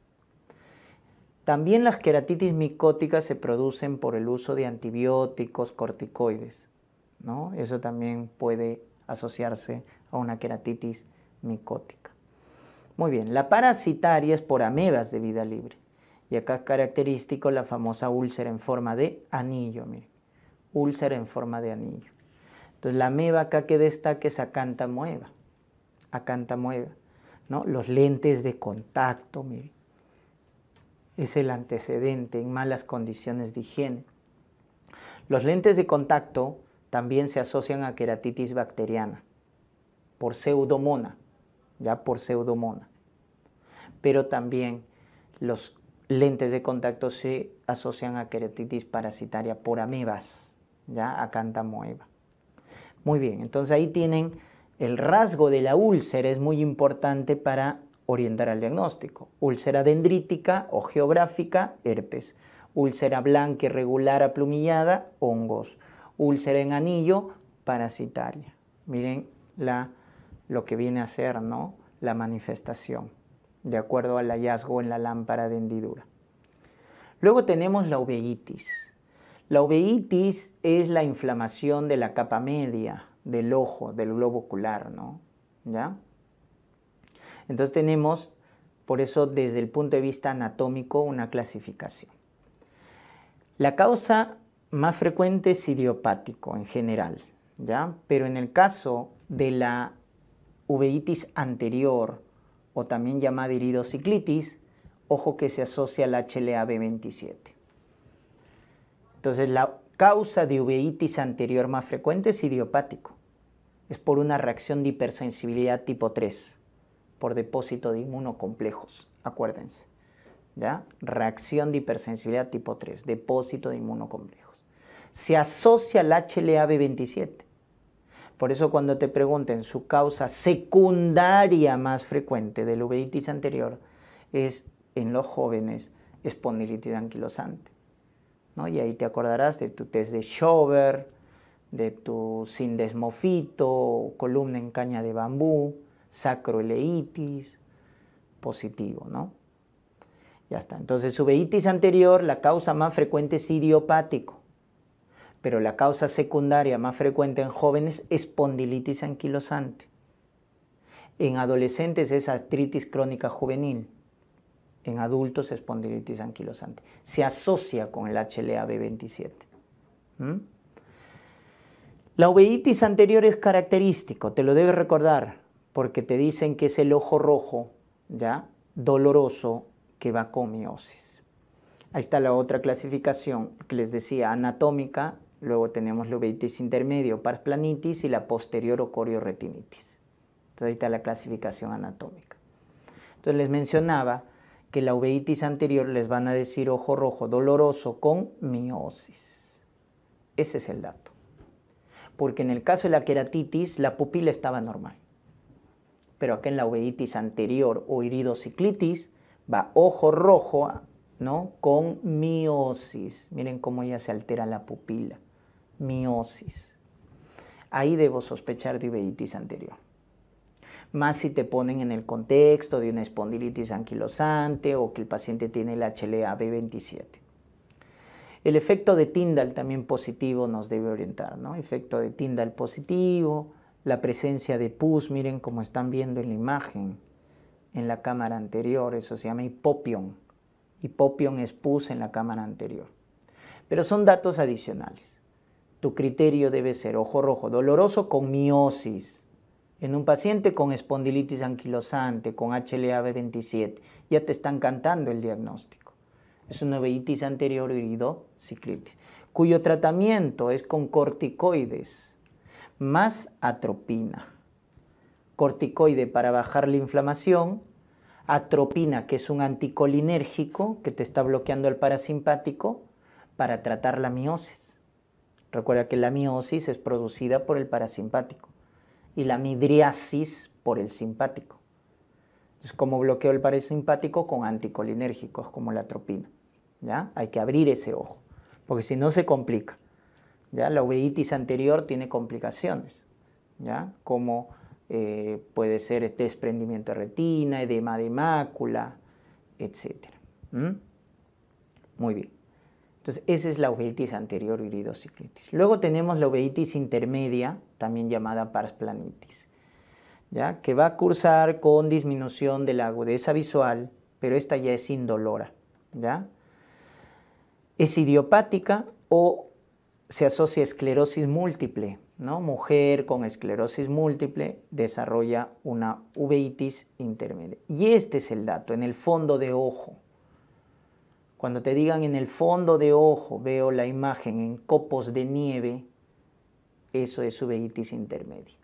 También las queratitis micóticas se producen por el uso de antibióticos, corticoides. ¿no? Eso también puede asociarse a una queratitis micótica. Muy bien, la parasitaria es por amebas de vida libre. Y acá es característico la famosa úlcera en forma de anillo, miren. Úlcera en forma de anillo. Entonces la ameba acá que destaca es acanta mueva. Acanta mueva. Los lentes de contacto, mire. Es el antecedente en malas condiciones de higiene. Los lentes de contacto también se asocian a queratitis bacteriana por pseudomona, ya por pseudomona. Pero también los lentes de contacto se asocian a queratitis parasitaria por amebas, ya canta Muy bien, entonces ahí tienen el rasgo de la úlcera es muy importante para orientar al diagnóstico. Úlcera dendrítica o geográfica, herpes. Úlcera blanca irregular aplumillada, hongos. Úlcera en anillo, parasitaria. Miren lo que viene a ser ¿no? la manifestación, de acuerdo al hallazgo en la lámpara de hendidura. Luego tenemos la uveitis. La uveitis es la inflamación de la capa media, del ojo, del globo ocular, ¿no? ¿Ya? Entonces tenemos, por eso desde el punto de vista anatómico, una clasificación. La causa más frecuente es idiopático en general, ¿ya? Pero en el caso de la uveitis anterior o también llamada iridociclitis, ojo que se asocia al HLA-B27. Entonces la Causa de uveitis anterior más frecuente es idiopático. Es por una reacción de hipersensibilidad tipo 3, por depósito de inmunocomplejos, acuérdense. ¿Ya? Reacción de hipersensibilidad tipo 3, depósito de inmunocomplejos. Se asocia al HLA-B27. Por eso cuando te pregunten su causa secundaria más frecuente del uveitis anterior es en los jóvenes espondilitis anquilosante. Y ahí te acordarás de tu test de Schober, de tu sindesmofito, columna en caña de bambú, sacroeleitis, positivo, ¿no? Ya está. Entonces, su veitis anterior, la causa más frecuente es idiopático, pero la causa secundaria más frecuente en jóvenes es espondilitis anquilosante. En adolescentes es artritis crónica juvenil en adultos espondilitis anquilosante. Se asocia con el HLA-B27. 27 ¿Mm? La uveitis anterior es característico, te lo debes recordar, porque te dicen que es el ojo rojo, ¿ya? Doloroso que va con miosis. Ahí está la otra clasificación que les decía, anatómica, luego tenemos la uveitis intermedio, parplanitis y la posterior o corioretinitis. Entonces ahí está la clasificación anatómica. Entonces les mencionaba que la uveitis anterior les van a decir ojo rojo doloroso con miosis. Ese es el dato. Porque en el caso de la queratitis, la pupila estaba normal. Pero acá en la uveitis anterior o iridociclitis va ojo rojo ¿no? con miosis. Miren cómo ya se altera la pupila. Miosis. Ahí debo sospechar de uveitis anterior más si te ponen en el contexto de una espondilitis anquilosante o que el paciente tiene el HLA-B27. El efecto de Tyndall también positivo nos debe orientar, ¿no? Efecto de Tyndall positivo, la presencia de pus, miren cómo están viendo en la imagen, en la cámara anterior, eso se llama hipopion. Hipopion es pus en la cámara anterior. Pero son datos adicionales. Tu criterio debe ser ojo rojo, doloroso con miosis, en un paciente con espondilitis anquilosante, con HLA-B27, ya te están cantando el diagnóstico. Es una veitis anterior ciclitis, cuyo tratamiento es con corticoides más atropina. Corticoide para bajar la inflamación, atropina que es un anticolinérgico que te está bloqueando el parasimpático para tratar la miosis. Recuerda que la miosis es producida por el parasimpático y la midriasis por el simpático. Entonces, como bloqueo el simpático? con anticolinérgicos como la tropina. ¿ya? Hay que abrir ese ojo, porque si no se complica. ¿ya? La uveitis anterior tiene complicaciones, ¿ya? como eh, puede ser este desprendimiento de retina, edema de mácula, etc. Muy bien. Entonces, esa es la uveitis anterior iridociclitis. Luego tenemos la uveitis intermedia, también llamada parasplanitis, ¿ya? que va a cursar con disminución de la agudeza visual, pero esta ya es indolora. Es idiopática o se asocia a esclerosis múltiple. ¿no? Mujer con esclerosis múltiple desarrolla una uveitis intermedia. Y este es el dato, en el fondo de ojo. Cuando te digan en el fondo de ojo veo la imagen en copos de nieve, eso es uveitis intermedia.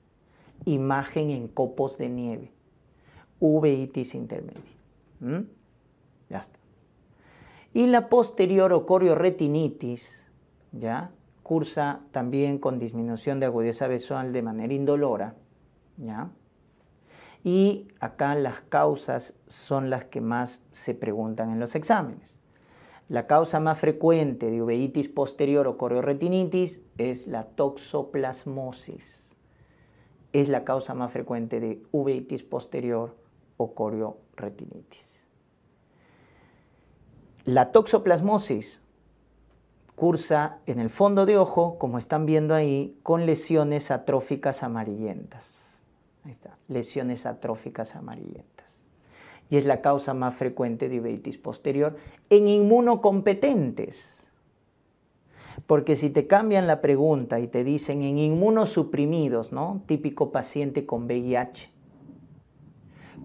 Imagen en copos de nieve. Uveitis intermedia. ¿Mm? Ya está. Y la posterior retinitis, ¿ya? Cursa también con disminución de agudeza visual de manera indolora, ¿ya? Y acá las causas son las que más se preguntan en los exámenes. La causa más frecuente de uveitis posterior o corioretinitis es la toxoplasmosis. Es la causa más frecuente de uveitis posterior o corioretinitis. La toxoplasmosis cursa en el fondo de ojo, como están viendo ahí, con lesiones atróficas amarillentas. Ahí está, lesiones atróficas amarillentas y es la causa más frecuente de uveitis posterior en inmunocompetentes. Porque si te cambian la pregunta y te dicen en inmunosuprimidos, ¿no? Típico paciente con VIH.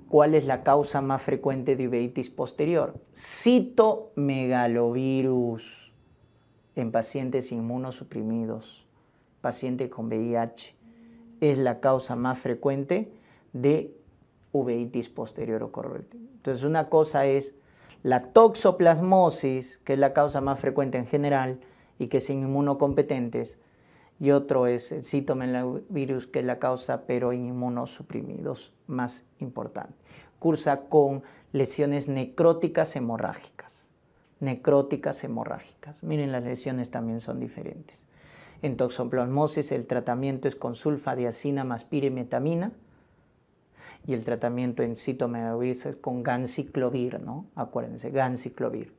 ¿Cuál es la causa más frecuente de uveitis posterior? Citomegalovirus en pacientes inmunosuprimidos, Paciente con VIH. Es la causa más frecuente de uveitis posterior o Entonces, una cosa es la toxoplasmosis, que es la causa más frecuente en general y que es inmunocompetentes, y otro es el virus, que es la causa pero en inmunosuprimidos más importante. Cursa con lesiones necróticas hemorrágicas. Necróticas hemorrágicas. Miren, las lesiones también son diferentes. En toxoplasmosis el tratamiento es con sulfadiacina más pirimetamina, y el tratamiento en citomegalovirus es con ganciclovir, ¿no? Acuérdense, ganciclovir.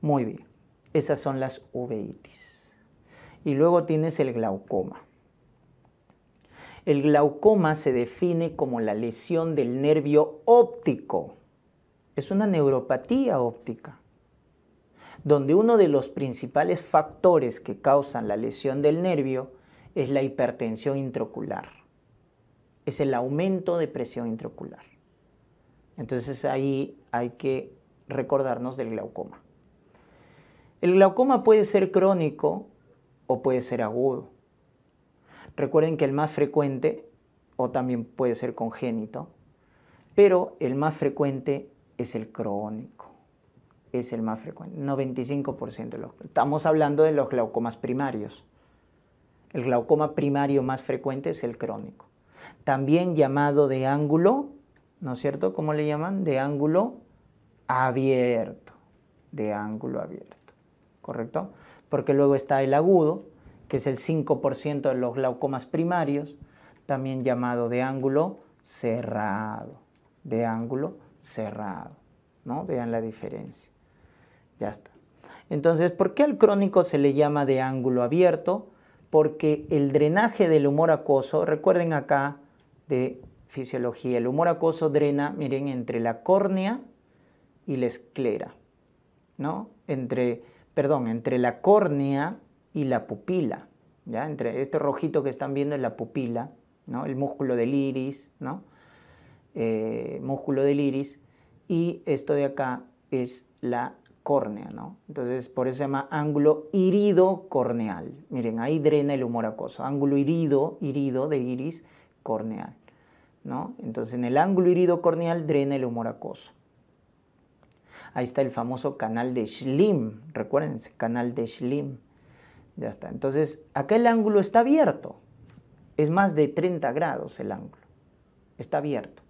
Muy bien, esas son las uveitis. Y luego tienes el glaucoma. El glaucoma se define como la lesión del nervio óptico. Es una neuropatía óptica, donde uno de los principales factores que causan la lesión del nervio es la hipertensión intraocular es el aumento de presión intraocular. Entonces ahí hay que recordarnos del glaucoma. El glaucoma puede ser crónico o puede ser agudo. Recuerden que el más frecuente, o también puede ser congénito, pero el más frecuente es el crónico. Es el más frecuente, 95% de los. Estamos hablando de los glaucomas primarios. El glaucoma primario más frecuente es el crónico también llamado de ángulo, ¿no es cierto? ¿Cómo le llaman? De ángulo abierto, de ángulo abierto, ¿correcto? Porque luego está el agudo, que es el 5% de los glaucomas primarios, también llamado de ángulo cerrado, de ángulo cerrado, ¿no? Vean la diferencia. Ya está. Entonces, ¿por qué al crónico se le llama de ángulo abierto? Porque el drenaje del humor acuoso, recuerden acá, de fisiología. El humor acoso drena, miren, entre la córnea y la esclera, ¿no? Entre, perdón, entre la córnea y la pupila, ¿ya? Entre este rojito que están viendo es la pupila, ¿no? El músculo del iris, ¿no? Eh, músculo del iris y esto de acá es la córnea, ¿no? Entonces, por eso se llama ángulo irido corneal. Miren, ahí drena el humor acoso, Ángulo irido, irido de iris corneal. Entonces en el ángulo irido corneal drena el humor acoso. Ahí está el famoso canal de Schlimm. recuerden, canal de Schlim. Ya está. Entonces, acá el ángulo está abierto. Es más de 30 grados el ángulo. Está abierto.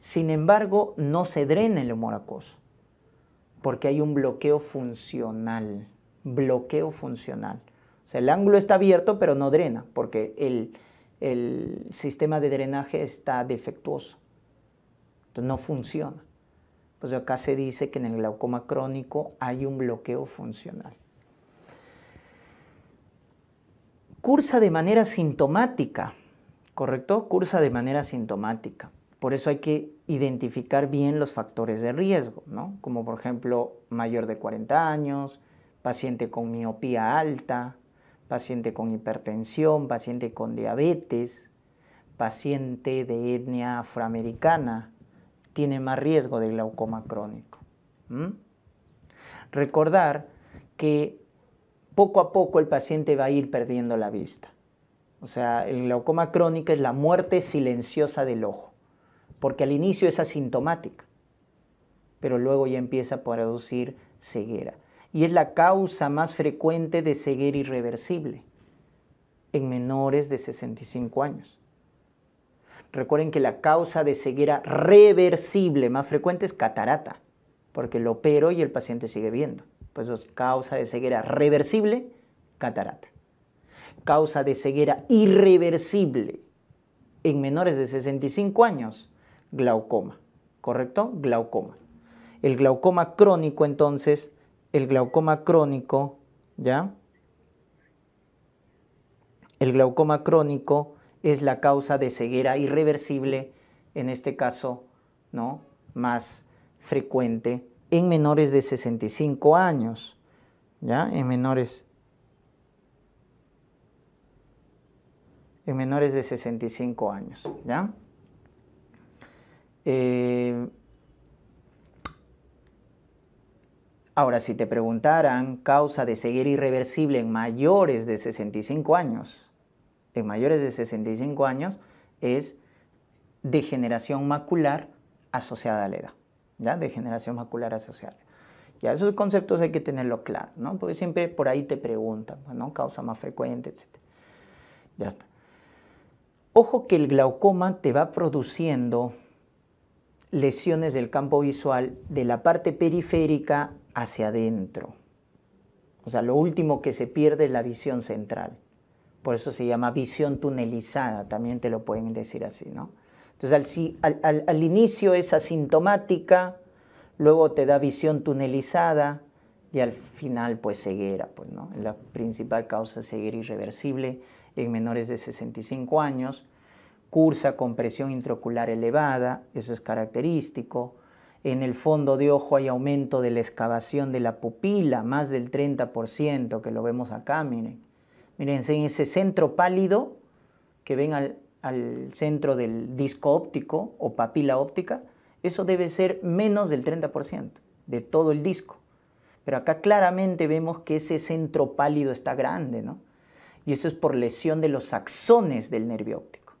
Sin embargo, no se drena el humor acoso. porque hay un bloqueo funcional. Bloqueo funcional. O sea, el ángulo está abierto, pero no drena, porque el, el sistema de drenaje está defectuoso. Entonces no funciona. Pues acá se dice que en el glaucoma crónico hay un bloqueo funcional. Cursa de manera sintomática, ¿correcto? Cursa de manera sintomática. Por eso hay que identificar bien los factores de riesgo, ¿no? Como por ejemplo mayor de 40 años, paciente con miopía alta, paciente con hipertensión, paciente con diabetes, paciente de etnia afroamericana, tiene más riesgo de glaucoma crónico. Recordar que poco a poco el paciente va a ir perdiendo la vista. O sea, el glaucoma crónico es la muerte silenciosa del ojo, porque al inicio es asintomática, pero luego ya empieza a producir ceguera y es la causa más frecuente de ceguera irreversible en menores de 65 años. Recuerden que la causa de ceguera reversible más frecuente es catarata, porque lo opero y el paciente sigue viendo. Pues causa de ceguera reversible, catarata. Causa de ceguera irreversible en menores de 65 años, glaucoma. ¿Correcto? Glaucoma. El glaucoma crónico entonces el glaucoma crónico, ¿ya? El glaucoma crónico es la causa de ceguera irreversible, en este caso, ¿no? Más frecuente en menores de 65 años, ¿ya? En menores en menores de 65 años, ¿ya? Eh, Ahora, si te preguntaran causa de ceguera irreversible en mayores de 65 años, en mayores de 65 años es degeneración macular asociada a la edad, ¿ya? Degeneración macular asociada. Ya esos conceptos hay que tenerlo claro, ¿no? Porque siempre por ahí te preguntan, pues, ¿no? Causa más frecuente, etc. Ya está. Ojo que el glaucoma te va produciendo lesiones del campo visual de la parte periférica hacia adentro. O sea, lo último que se pierde es la visión central. Por eso se llama visión tunelizada, también te lo pueden decir así, ¿no? Entonces, al, inicio es asintomática, luego te da visión tunelizada y al final, pues ceguera, pues, La principal causa es ceguera irreversible en menores de 65 años. Cursa con presión intraocular elevada, eso es característico en el fondo de ojo hay aumento de la excavación de la pupila, más del 30%, que lo vemos acá, miren. Miren, en ese centro pálido que ven al, centro del disco óptico o papila óptica, eso debe ser menos del 30% de todo el disco. Pero acá claramente vemos que ese centro pálido está grande, ¿no? Y eso es por lesión de los axones del nervio óptico.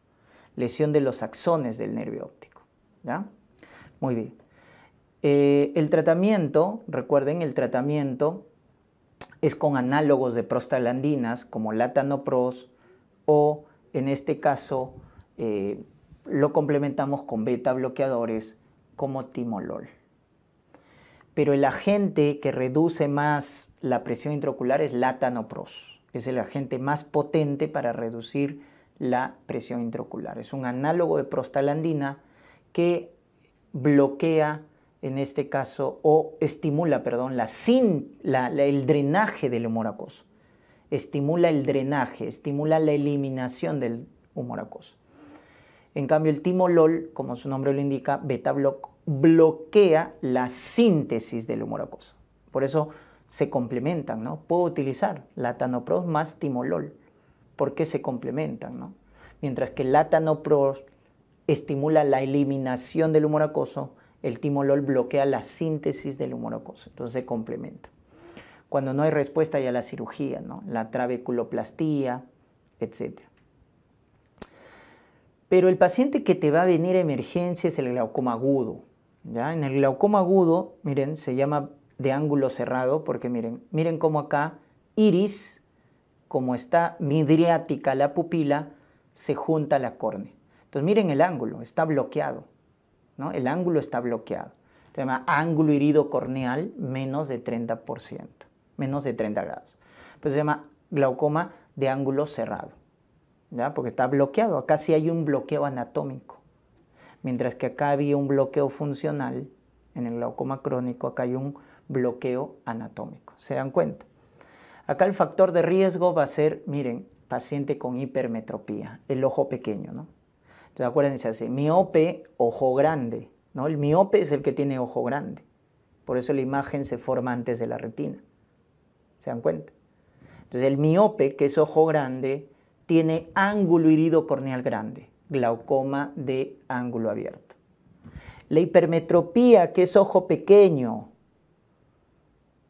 Lesión de los axones del nervio óptico, ¿ya? Muy bien. Eh, el tratamiento, recuerden, el tratamiento es con análogos de prostaglandinas como LATANOPROS o en este caso eh, lo complementamos con beta bloqueadores como timolol. Pero el agente que reduce más la presión intraocular es LATANOPROS. Es el agente más potente para reducir la presión intraocular. Es un análogo de prostalandina que bloquea en este caso, o estimula, perdón, la el drenaje del humor acoso. Estimula el drenaje, estimula la eliminación del humor acoso. En cambio, el timolol, como su nombre lo indica, beta block, bloquea la síntesis del humor acoso. Por eso se complementan, ¿no? Puedo utilizar latanoprost más timolol, porque se complementan, ¿no? Mientras que latanoprost estimula la eliminación del humor acoso, el timolol bloquea la síntesis del humorocoso, entonces se complementa. Cuando no hay respuesta ya la cirugía, la trabeculoplastía, etc. Pero el paciente que te va a venir a emergencia es el glaucoma agudo. ¿ya? En el glaucoma agudo, miren, se llama de ángulo cerrado porque miren, miren cómo acá iris, como está midriática la pupila, se junta la córnea. Entonces miren el ángulo, está bloqueado. El ángulo está bloqueado. Se llama ángulo irido corneal menos de 30%, menos de 30 grados. Pues se llama glaucoma de ángulo cerrado, Porque está bloqueado. Acá sí hay un bloqueo anatómico. Mientras que acá había un bloqueo funcional, en el glaucoma crónico acá hay un bloqueo anatómico. ¿Se dan cuenta? Acá el factor de riesgo va a ser, miren, paciente con hipermetropía, el ojo pequeño, ¿no? Entonces acuérdense así, miope, ojo grande, ¿no? El miope es el que tiene ojo grande. Por eso la imagen se forma antes de la retina. ¿Se dan cuenta? Entonces el miope, que es ojo grande, tiene ángulo iridocorneal corneal grande, glaucoma de ángulo abierto. La hipermetropía, que es ojo pequeño,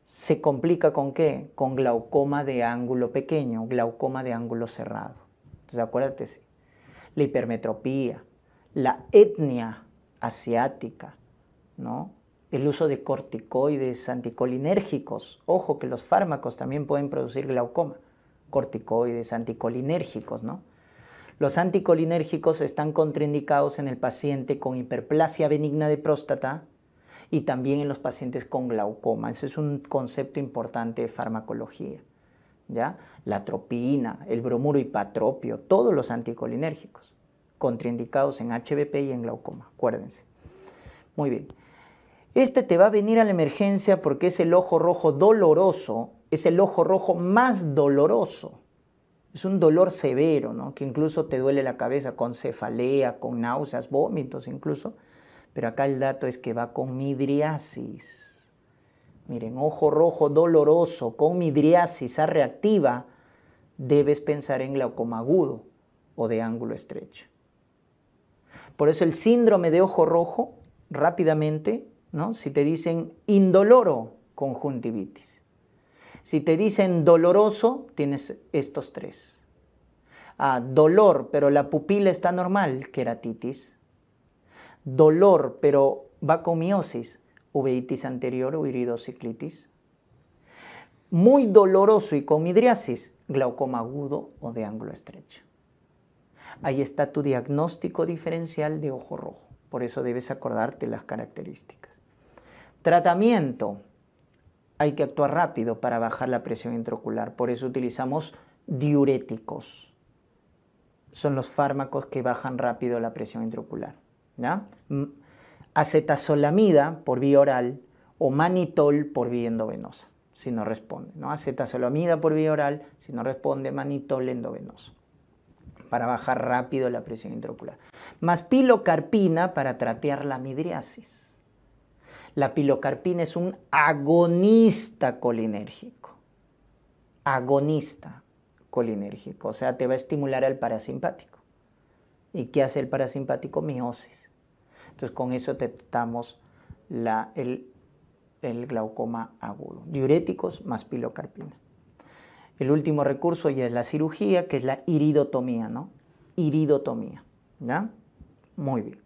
se complica con qué? Con glaucoma de ángulo pequeño, glaucoma de ángulo cerrado. Entonces acuérdense la hipermetropía, la etnia asiática, ¿no? el uso de corticoides anticolinérgicos. Ojo que los fármacos también pueden producir glaucoma. Corticoides anticolinérgicos, ¿no? Los anticolinérgicos están contraindicados en el paciente con hiperplasia benigna de próstata y también en los pacientes con glaucoma. Ese es un concepto importante de farmacología la tropina, el bromuro hipatropio, todos los anticolinérgicos, contraindicados en HBP y en glaucoma, acuérdense. Muy bien. Este te va a venir a la emergencia porque es el ojo rojo doloroso, es el ojo rojo más doloroso. Es un dolor severo, ¿no? Que incluso te duele la cabeza con cefalea, con náuseas, vómitos incluso. Pero acá el dato es que va con midriasis miren, ojo rojo doloroso con midriasis A reactiva, debes pensar en glaucoma agudo o de ángulo estrecho. Por eso el síndrome de ojo rojo, rápidamente, ¿no? si te dicen indoloro, conjuntivitis. Si te dicen doloroso, tienes estos tres. dolor, pero la pupila está normal, queratitis. Dolor, pero va con uveitis anterior o iridociclitis. Muy doloroso y con midriasis, glaucoma agudo o de ángulo estrecho. Ahí está tu diagnóstico diferencial de ojo rojo. Por eso debes acordarte las características. Tratamiento. Hay que actuar rápido para bajar la presión intraocular. Por eso utilizamos diuréticos. Son los fármacos que bajan rápido la presión intraocular. ¿ya? acetazolamida por vía oral o manitol por vía endovenosa, si no responde. ¿no? por vía oral, si no responde, manitol endovenoso, para bajar rápido la presión intraocular. Más pilocarpina para tratear la midriasis. La pilocarpina es un agonista colinérgico. Agonista colinérgico, o sea, te va a estimular al parasimpático. ¿Y qué hace el parasimpático? Miosis. Entonces con eso detectamos el, glaucoma agudo. Diuréticos más pilocarpina. El último recurso ya es la cirugía, que es la iridotomía, ¿no? Iridotomía, Muy bien.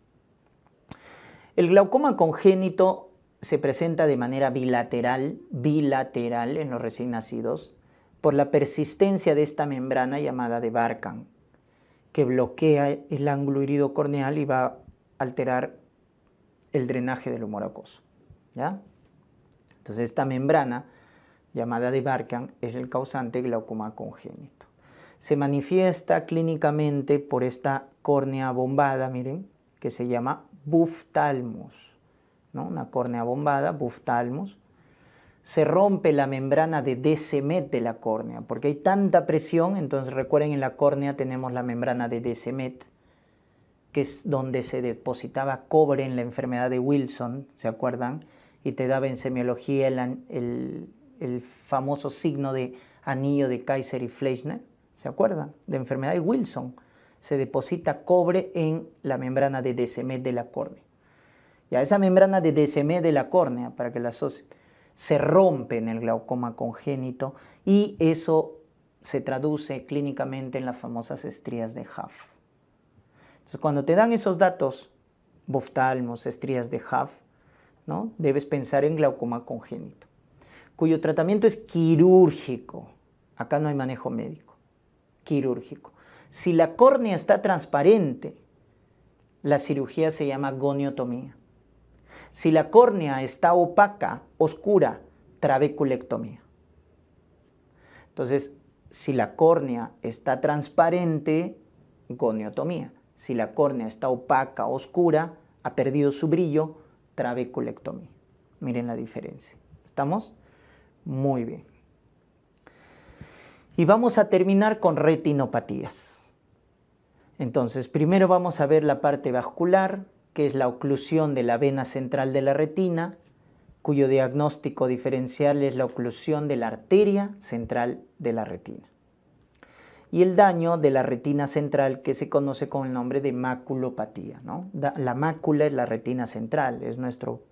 El glaucoma congénito se presenta de manera bilateral, bilateral en los recién nacidos, por la persistencia de esta membrana llamada de Barcan, que bloquea el ángulo iridocorneal y va a alterar el drenaje del humor acoso. ¿ya? Entonces esta membrana llamada de Barkan es el causante glaucoma congénito. Se manifiesta clínicamente por esta córnea bombada, miren, que se llama buftalmus, ¿no? una córnea bombada, buftalmus. Se rompe la membrana de Descemet de la córnea, porque hay tanta presión, entonces recuerden en la córnea tenemos la membrana de Descemet que es donde se depositaba cobre en la enfermedad de Wilson, ¿se acuerdan? Y te daba en semiología el, famoso signo de anillo de Kaiser y Fleischner, ¿se acuerdan? De enfermedad de Wilson. Se deposita cobre en la membrana de Descemet de la córnea. Ya esa membrana de Descemet de la córnea, para que la asocien, se rompe en el glaucoma congénito y eso se traduce clínicamente en las famosas estrías de Huff cuando te dan esos datos, boftalmos, estrías de HAF, ¿no? debes pensar en glaucoma congénito, cuyo tratamiento es quirúrgico. Acá no hay manejo médico, quirúrgico. Si la córnea está transparente, la cirugía se llama goniotomía. Si la córnea está opaca, oscura, trabeculectomía. Entonces, si la córnea está transparente, goniotomía. Si la córnea está opaca, oscura, ha perdido su brillo, trabeculectomía. Miren la diferencia. ¿Estamos? Muy bien. Y vamos a terminar con retinopatías. Entonces, primero vamos a ver la parte vascular, que es la oclusión de la vena central de la retina, cuyo diagnóstico diferencial es la oclusión de la arteria central de la retina y el daño de la retina central que se conoce con el nombre de maculopatía. La mácula es la retina central, es nuestro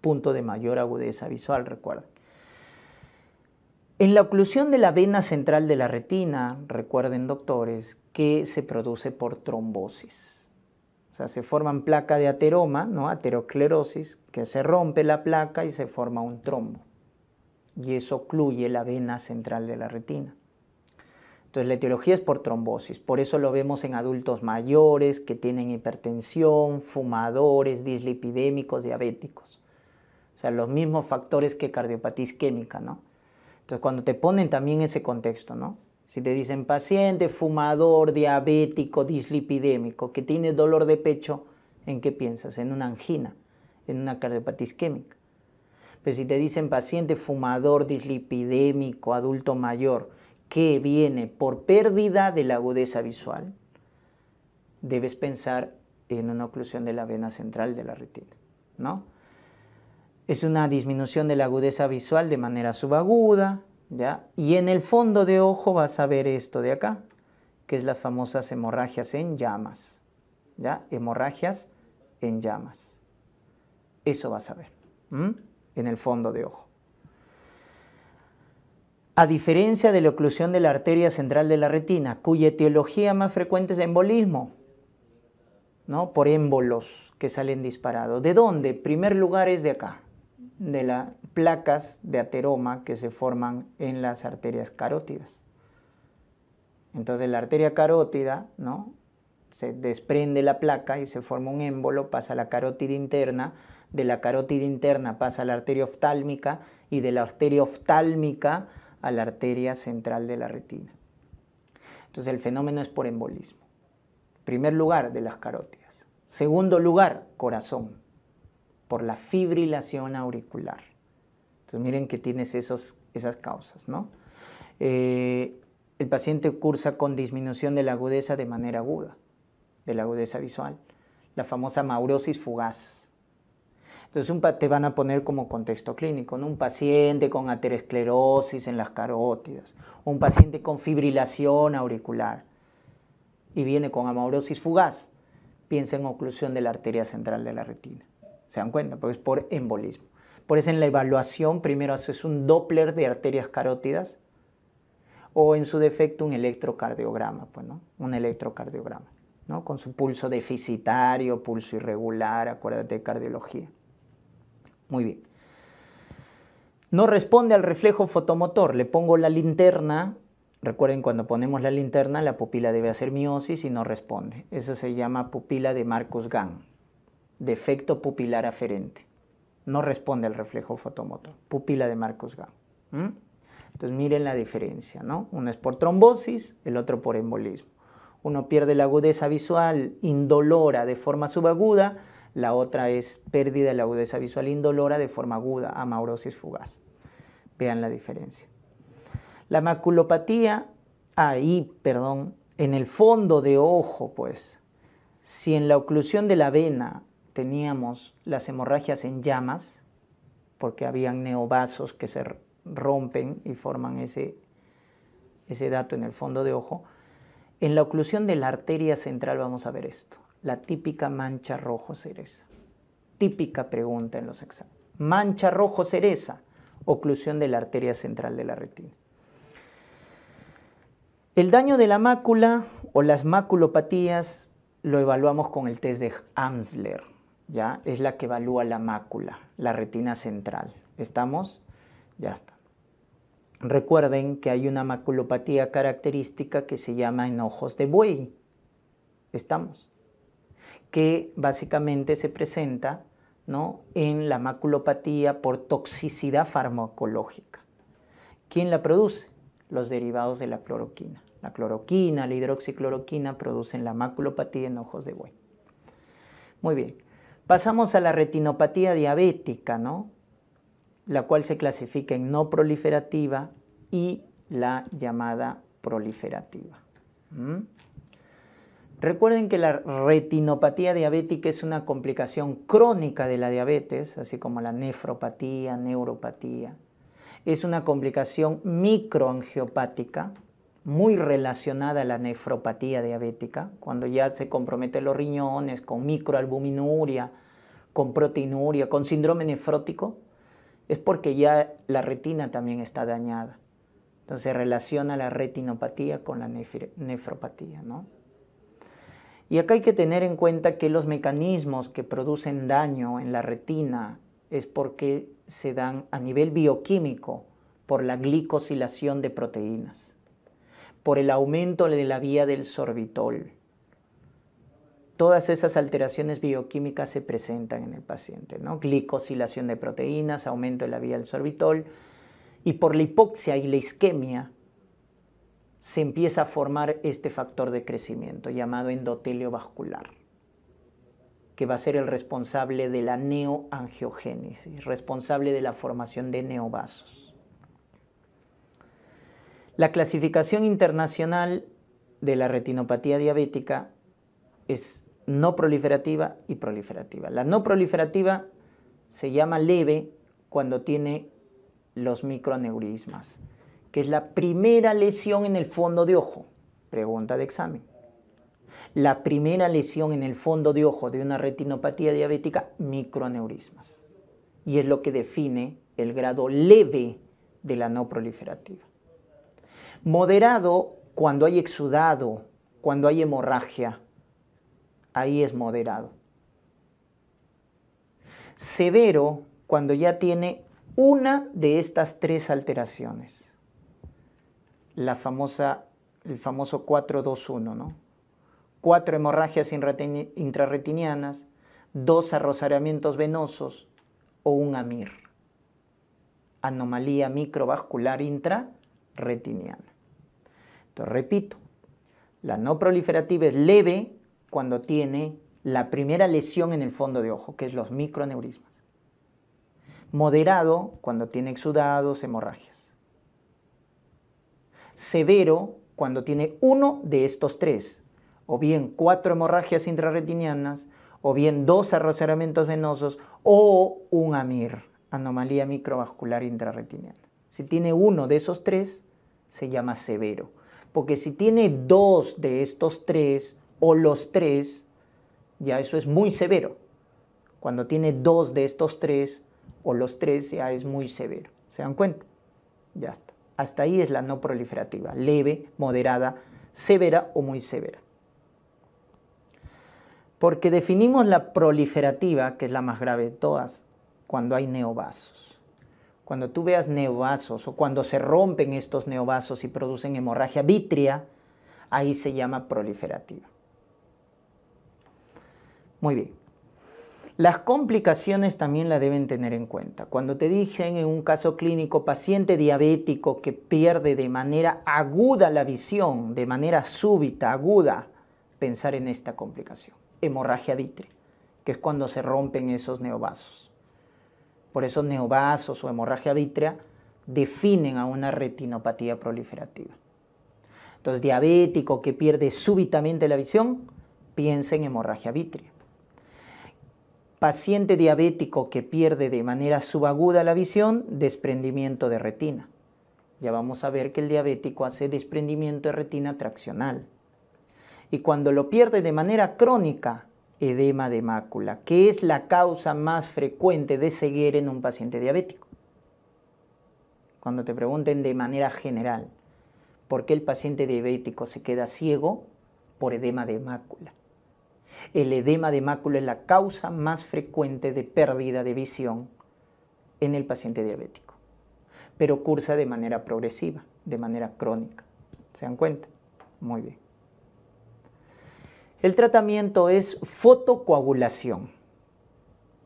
punto de mayor agudeza visual, recuerden. En la oclusión de la vena central de la retina, recuerden doctores, que se produce por trombosis. O sea, se forman placa de ateroma, ¿no? aterosclerosis, que se rompe la placa y se forma un trombo. Y eso ocluye la vena central de la retina. Entonces la etiología es por trombosis, por eso lo vemos en adultos mayores que tienen hipertensión, fumadores, dislipidémicos, diabéticos. O sea, los mismos factores que cardiopatía isquémica, ¿no? Entonces cuando te ponen también ese contexto, ¿no? Si te dicen paciente, fumador, diabético, dislipidémico, que tiene dolor de pecho, ¿en qué piensas? En una angina, en una cardiopatía isquémica. Pero si te dicen paciente, fumador, dislipidémico, adulto mayor, que viene por pérdida de la agudeza visual, debes pensar en una oclusión de la vena central de la retina, ¿no? Es una disminución de la agudeza visual de manera subaguda, ¿ya? Y en el fondo de ojo vas a ver esto de acá, que es las famosas hemorragias en llamas, ¿ya? Hemorragias en llamas. Eso vas a ver en el fondo de ojo. A diferencia de la oclusión de la arteria central de la retina, cuya etiología más frecuente es embolismo, ¿no? por émbolos que salen disparados. ¿De dónde? Primer lugar es de acá, de las placas de ateroma que se forman en las arterias carótidas. Entonces la arteria carótida, ¿no? Se desprende la placa y se forma un émbolo, pasa a la carótida interna, de la carótida interna pasa a la arteria oftálmica y de la arteria oftálmica a la arteria central de la retina. Entonces el fenómeno es por embolismo. Primer lugar, de las carótidas. Segundo lugar, corazón, por la fibrilación auricular. Entonces miren que tienes esos, esas causas, ¿no? Eh, el paciente cursa con disminución de la agudeza de manera aguda, de la agudeza visual, la famosa maurosis fugaz, entonces un, te van a poner como contexto clínico, un paciente con aterosclerosis en las carótidas, un paciente con fibrilación auricular y viene con amaurosis fugaz, piensa en oclusión de la arteria central de la retina. ¿Se dan cuenta? Pues por embolismo. Por eso en la evaluación primero haces un Doppler de arterias carótidas o en su defecto un electrocardiograma, pues, ¿no? Un electrocardiograma, Con su pulso deficitario, pulso irregular, acuérdate de cardiología. Muy bien. No responde al reflejo fotomotor. Le pongo la linterna. Recuerden, cuando ponemos la linterna, la pupila debe hacer miosis y no responde. Eso se llama pupila de Marcus Gang. Defecto pupilar aferente. No responde al reflejo fotomotor. Pupila de Marcus Gang. Entonces miren la diferencia, ¿no? Uno es por trombosis, el otro por embolismo. Uno pierde la agudeza visual indolora de forma subaguda, la otra es pérdida de la agudeza visual indolora de forma aguda, amaurosis fugaz. Vean la diferencia. La maculopatía, ahí, perdón, en el fondo de ojo, pues, si en la oclusión de la vena teníamos las hemorragias en llamas, porque habían neovasos que se rompen y forman ese, ese dato en el fondo de ojo, en la oclusión de la arteria central vamos a ver esto la típica mancha rojo cereza. Típica pregunta en los exámenes. Mancha rojo cereza, oclusión de la arteria central de la retina. El daño de la mácula o las maculopatías lo evaluamos con el test de Amsler, ¿ya? Es la que evalúa la mácula, la retina central. ¿Estamos? Ya está. Recuerden que hay una maculopatía característica que se llama enojos de buey. ¿Estamos? que básicamente se presenta ¿no? en la maculopatía por toxicidad farmacológica. ¿Quién la produce? Los derivados de la cloroquina. La cloroquina, la hidroxicloroquina producen la maculopatía en ojos de buey. Muy bien. Pasamos a la retinopatía diabética, ¿no? La cual se clasifica en no proliferativa y la llamada proliferativa. ¿Mm? Recuerden que la retinopatía diabética es una complicación crónica de la diabetes, así como la nefropatía, neuropatía. Es una complicación microangiopática, muy relacionada a la nefropatía diabética, cuando ya se comprometen los riñones con microalbuminuria, con proteinuria, con síndrome nefrótico, es porque ya la retina también está dañada. Entonces relaciona la retinopatía con la nefropatía, ¿no? Y acá hay que tener en cuenta que los mecanismos que producen daño en la retina es porque se dan a nivel bioquímico por la glicosilación de proteínas, por el aumento de la vía del sorbitol. Todas esas alteraciones bioquímicas se presentan en el paciente, ¿no? Glicosilación de proteínas, aumento de la vía del sorbitol y por la hipoxia y la isquemia se empieza a formar este factor de crecimiento llamado endotelio vascular, que va a ser el responsable de la neoangiogénesis, responsable de la formación de neovasos. La clasificación internacional de la retinopatía diabética es no proliferativa y proliferativa. La no proliferativa se llama leve cuando tiene los microneurismas que es la primera lesión en el fondo de ojo? Pregunta de examen. La primera lesión en el fondo de ojo de una retinopatía diabética, microaneurismas. Y es lo que define el grado leve de la no proliferativa. Moderado cuando hay exudado, cuando hay hemorragia, ahí es moderado. Severo cuando ya tiene una de estas tres alteraciones la famosa, el famoso 421, ¿no? Cuatro hemorragias intrarretinianas, dos arrosaramientos venosos o un AMIR, anomalía microvascular intrarretiniana. Entonces, repito, la no proliferativa es leve cuando tiene la primera lesión en el fondo de ojo, que es los microneurismas Moderado cuando tiene exudados, hemorragias severo cuando tiene uno de estos tres, o bien cuatro hemorragias intrarretinianas, o bien dos arroceramientos venosos, o un AMIR, anomalía microvascular intrarretiniana. Si tiene uno de esos tres, se llama severo. Porque si tiene dos de estos tres, o los tres, ya eso es muy severo. Cuando tiene dos de estos tres, o los tres, ya es muy severo. ¿Se dan cuenta? Ya está. Hasta ahí es la no proliferativa, leve, moderada, severa o muy severa. Porque definimos la proliferativa, que es la más grave de todas, cuando hay neovasos. Cuando tú veas neovasos o cuando se rompen estos neovasos y producen hemorragia vítrea, ahí se llama proliferativa. Muy bien. Las complicaciones también la deben tener en cuenta. Cuando te dicen en un caso clínico paciente diabético que pierde de manera aguda la visión, de manera súbita, aguda, pensar en esta complicación. Hemorragia vitre, que es cuando se rompen esos neovasos. Por eso neovasos o hemorragia vitrea definen a una retinopatía proliferativa. Entonces, diabético que pierde súbitamente la visión, piensa en hemorragia vitrea. Paciente diabético que pierde de manera subaguda la visión, desprendimiento de retina. Ya vamos a ver que el diabético hace desprendimiento de retina traccional. Y cuando lo pierde de manera crónica, edema de mácula, que es la causa más frecuente de ceguera en un paciente diabético. Cuando te pregunten de manera general, ¿por qué el paciente diabético se queda ciego? Por edema de mácula. El edema de mácula es la causa más frecuente de pérdida de visión en el paciente diabético, pero cursa de manera progresiva, de manera crónica. ¿Se dan cuenta? Muy bien. El tratamiento es fotocoagulación.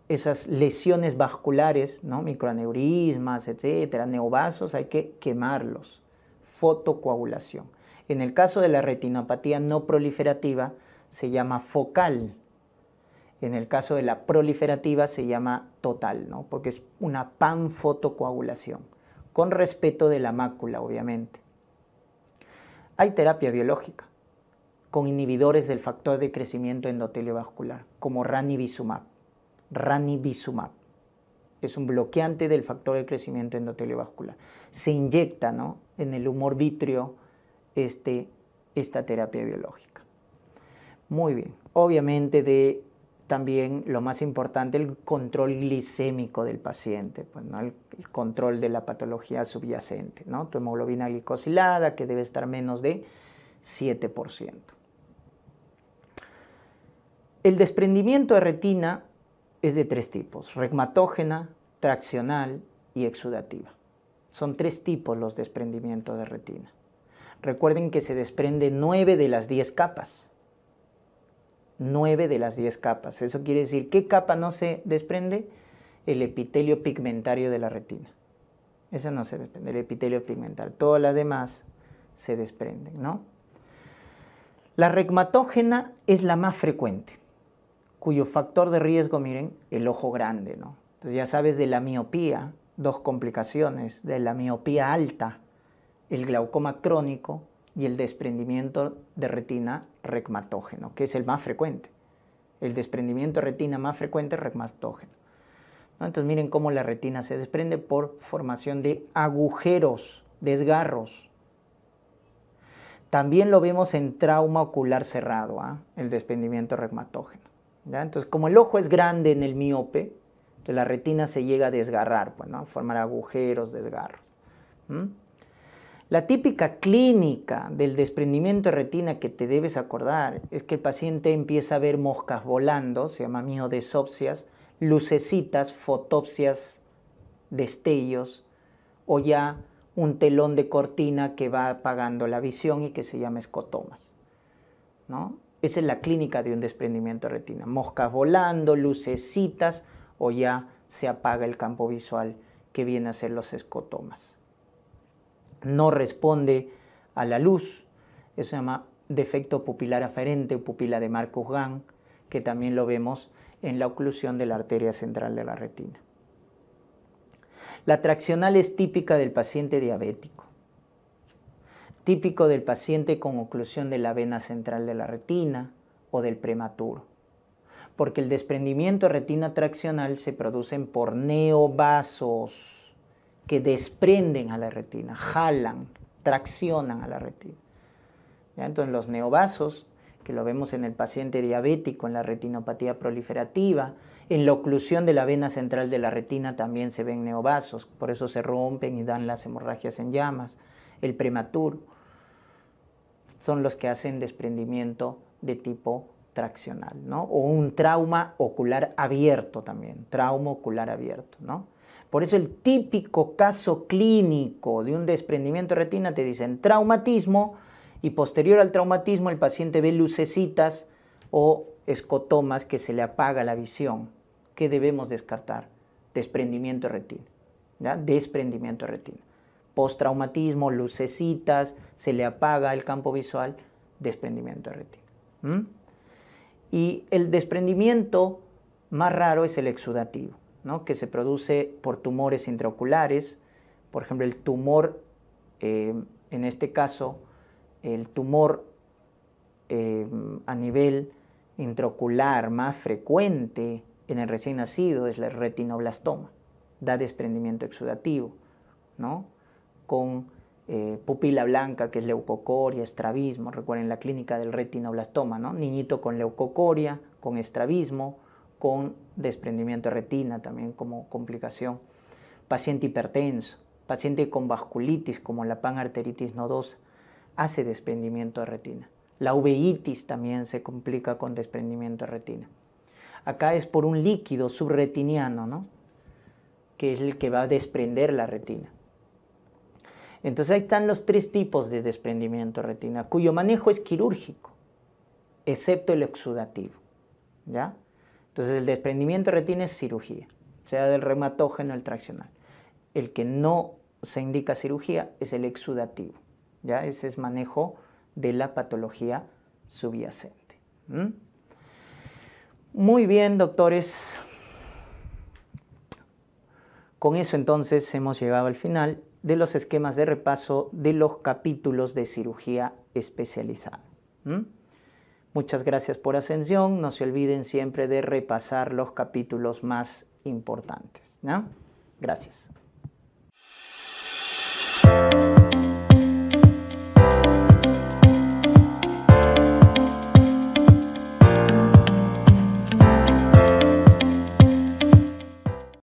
Esas lesiones vasculares, microaneurismas, etcétera, neovasos, hay que quemarlos. Fotocoagulación. En el caso de la retinopatía no proliferativa, se llama focal. En el caso de la proliferativa se llama total, ¿no? porque es una panfotocoagulación, con respeto de la mácula, obviamente. Hay terapia biológica con inhibidores del factor de crecimiento endoteliovascular como ranibizumab. Ranibizumab es un bloqueante del factor de crecimiento endoteliovascular Se inyecta ¿no? en el humor vitrio este, esta terapia biológica. Muy bien. Obviamente de también lo más importante, el control glicémico del paciente, pues, el, control de la patología subyacente, ¿no? tu hemoglobina glicosilada que debe estar menos de 7%. El desprendimiento de retina es de tres tipos, regmatógena, traccional y exudativa. Son tres tipos los desprendimientos de retina. Recuerden que se desprende nueve de las 10 capas. 9 de las 10 capas. Eso quiere decir, ¿qué capa no se desprende? El epitelio pigmentario de la retina. Esa no se desprende, el epitelio pigmental. Todas las demás se desprenden, ¿no? La regmatógena es la más frecuente, cuyo factor de riesgo, miren, el ojo grande, ¿no? Entonces ya sabes de la miopía, dos complicaciones, de la miopía alta, el glaucoma crónico y el desprendimiento de retina regmatógeno, que es el más frecuente. El desprendimiento de retina más frecuente es regmatógeno. Entonces miren cómo la retina se desprende por formación de agujeros, desgarros. También lo vemos en trauma ocular cerrado, ¿ah? el desprendimiento regmatógeno. Entonces como el ojo es grande en el miope, entonces la retina se llega a desgarrar, pues, formar agujeros, desgarros. La típica clínica del desprendimiento de retina que te debes acordar es que el paciente empieza a ver moscas volando, se llama miodesopsias, lucecitas, fotopsias, destellos, o ya un telón de cortina que va apagando la visión y que se llama escotomas. ¿no? Esa es la clínica de un desprendimiento de retina. Moscas volando, lucecitas, o ya se apaga el campo visual que viene a ser los escotomas no responde a la luz. Eso se llama defecto pupilar aferente o pupila de Marcus Gann, que también lo vemos en la oclusión de la arteria central de la retina. La traccional es típica del paciente diabético, típico del paciente con oclusión de la vena central de la retina o del prematuro, porque el desprendimiento de retina traccional se produce por neovasos que desprenden a la retina, jalan, traccionan a la retina. Entonces los neovasos, que lo vemos en el paciente diabético, en la retinopatía proliferativa, en la oclusión de la vena central de la retina también se ven neovasos, por eso se rompen y dan las hemorragias en llamas. El prematuro son los que hacen desprendimiento de tipo traccional, ¿no? O un trauma ocular abierto también, trauma ocular abierto, ¿no? Por eso el típico caso clínico de un desprendimiento de retina te dicen traumatismo y posterior al traumatismo el paciente ve lucecitas o escotomas que se le apaga la visión. ¿Qué debemos descartar? Desprendimiento de retina. ¿ya? Desprendimiento de retina. Postraumatismo, lucecitas, se le apaga el campo visual, desprendimiento de retina. Y el desprendimiento más raro es el exudativo que se produce por tumores intraoculares, por ejemplo el tumor, eh, en este caso, el tumor eh, a nivel intraocular más frecuente en el recién nacido es el retinoblastoma, da desprendimiento exudativo, ¿no? con eh, pupila blanca que es leucocoria, estrabismo, recuerden la clínica del retinoblastoma, niñito con leucocoria, con estrabismo, con desprendimiento de retina también como complicación. Paciente hipertenso, paciente con vasculitis como la panarteritis nodosa, hace desprendimiento de retina. La uveitis también se complica con desprendimiento de retina. Acá es por un líquido subretiniano, ¿no? Que es el que va a desprender la retina. Entonces ahí están los tres tipos de desprendimiento de retina, cuyo manejo es quirúrgico, excepto el exudativo, ¿ya? Entonces el desprendimiento de retina es cirugía, sea del reumatógeno el traccional. El que no se indica cirugía es el exudativo, ¿ya? Ese es manejo de la patología subyacente. Muy bien, doctores. Con eso entonces hemos llegado al final de los esquemas de repaso de los capítulos de cirugía especializada. Muchas gracias por ascensión. No se olviden siempre de repasar los capítulos más importantes. Gracias.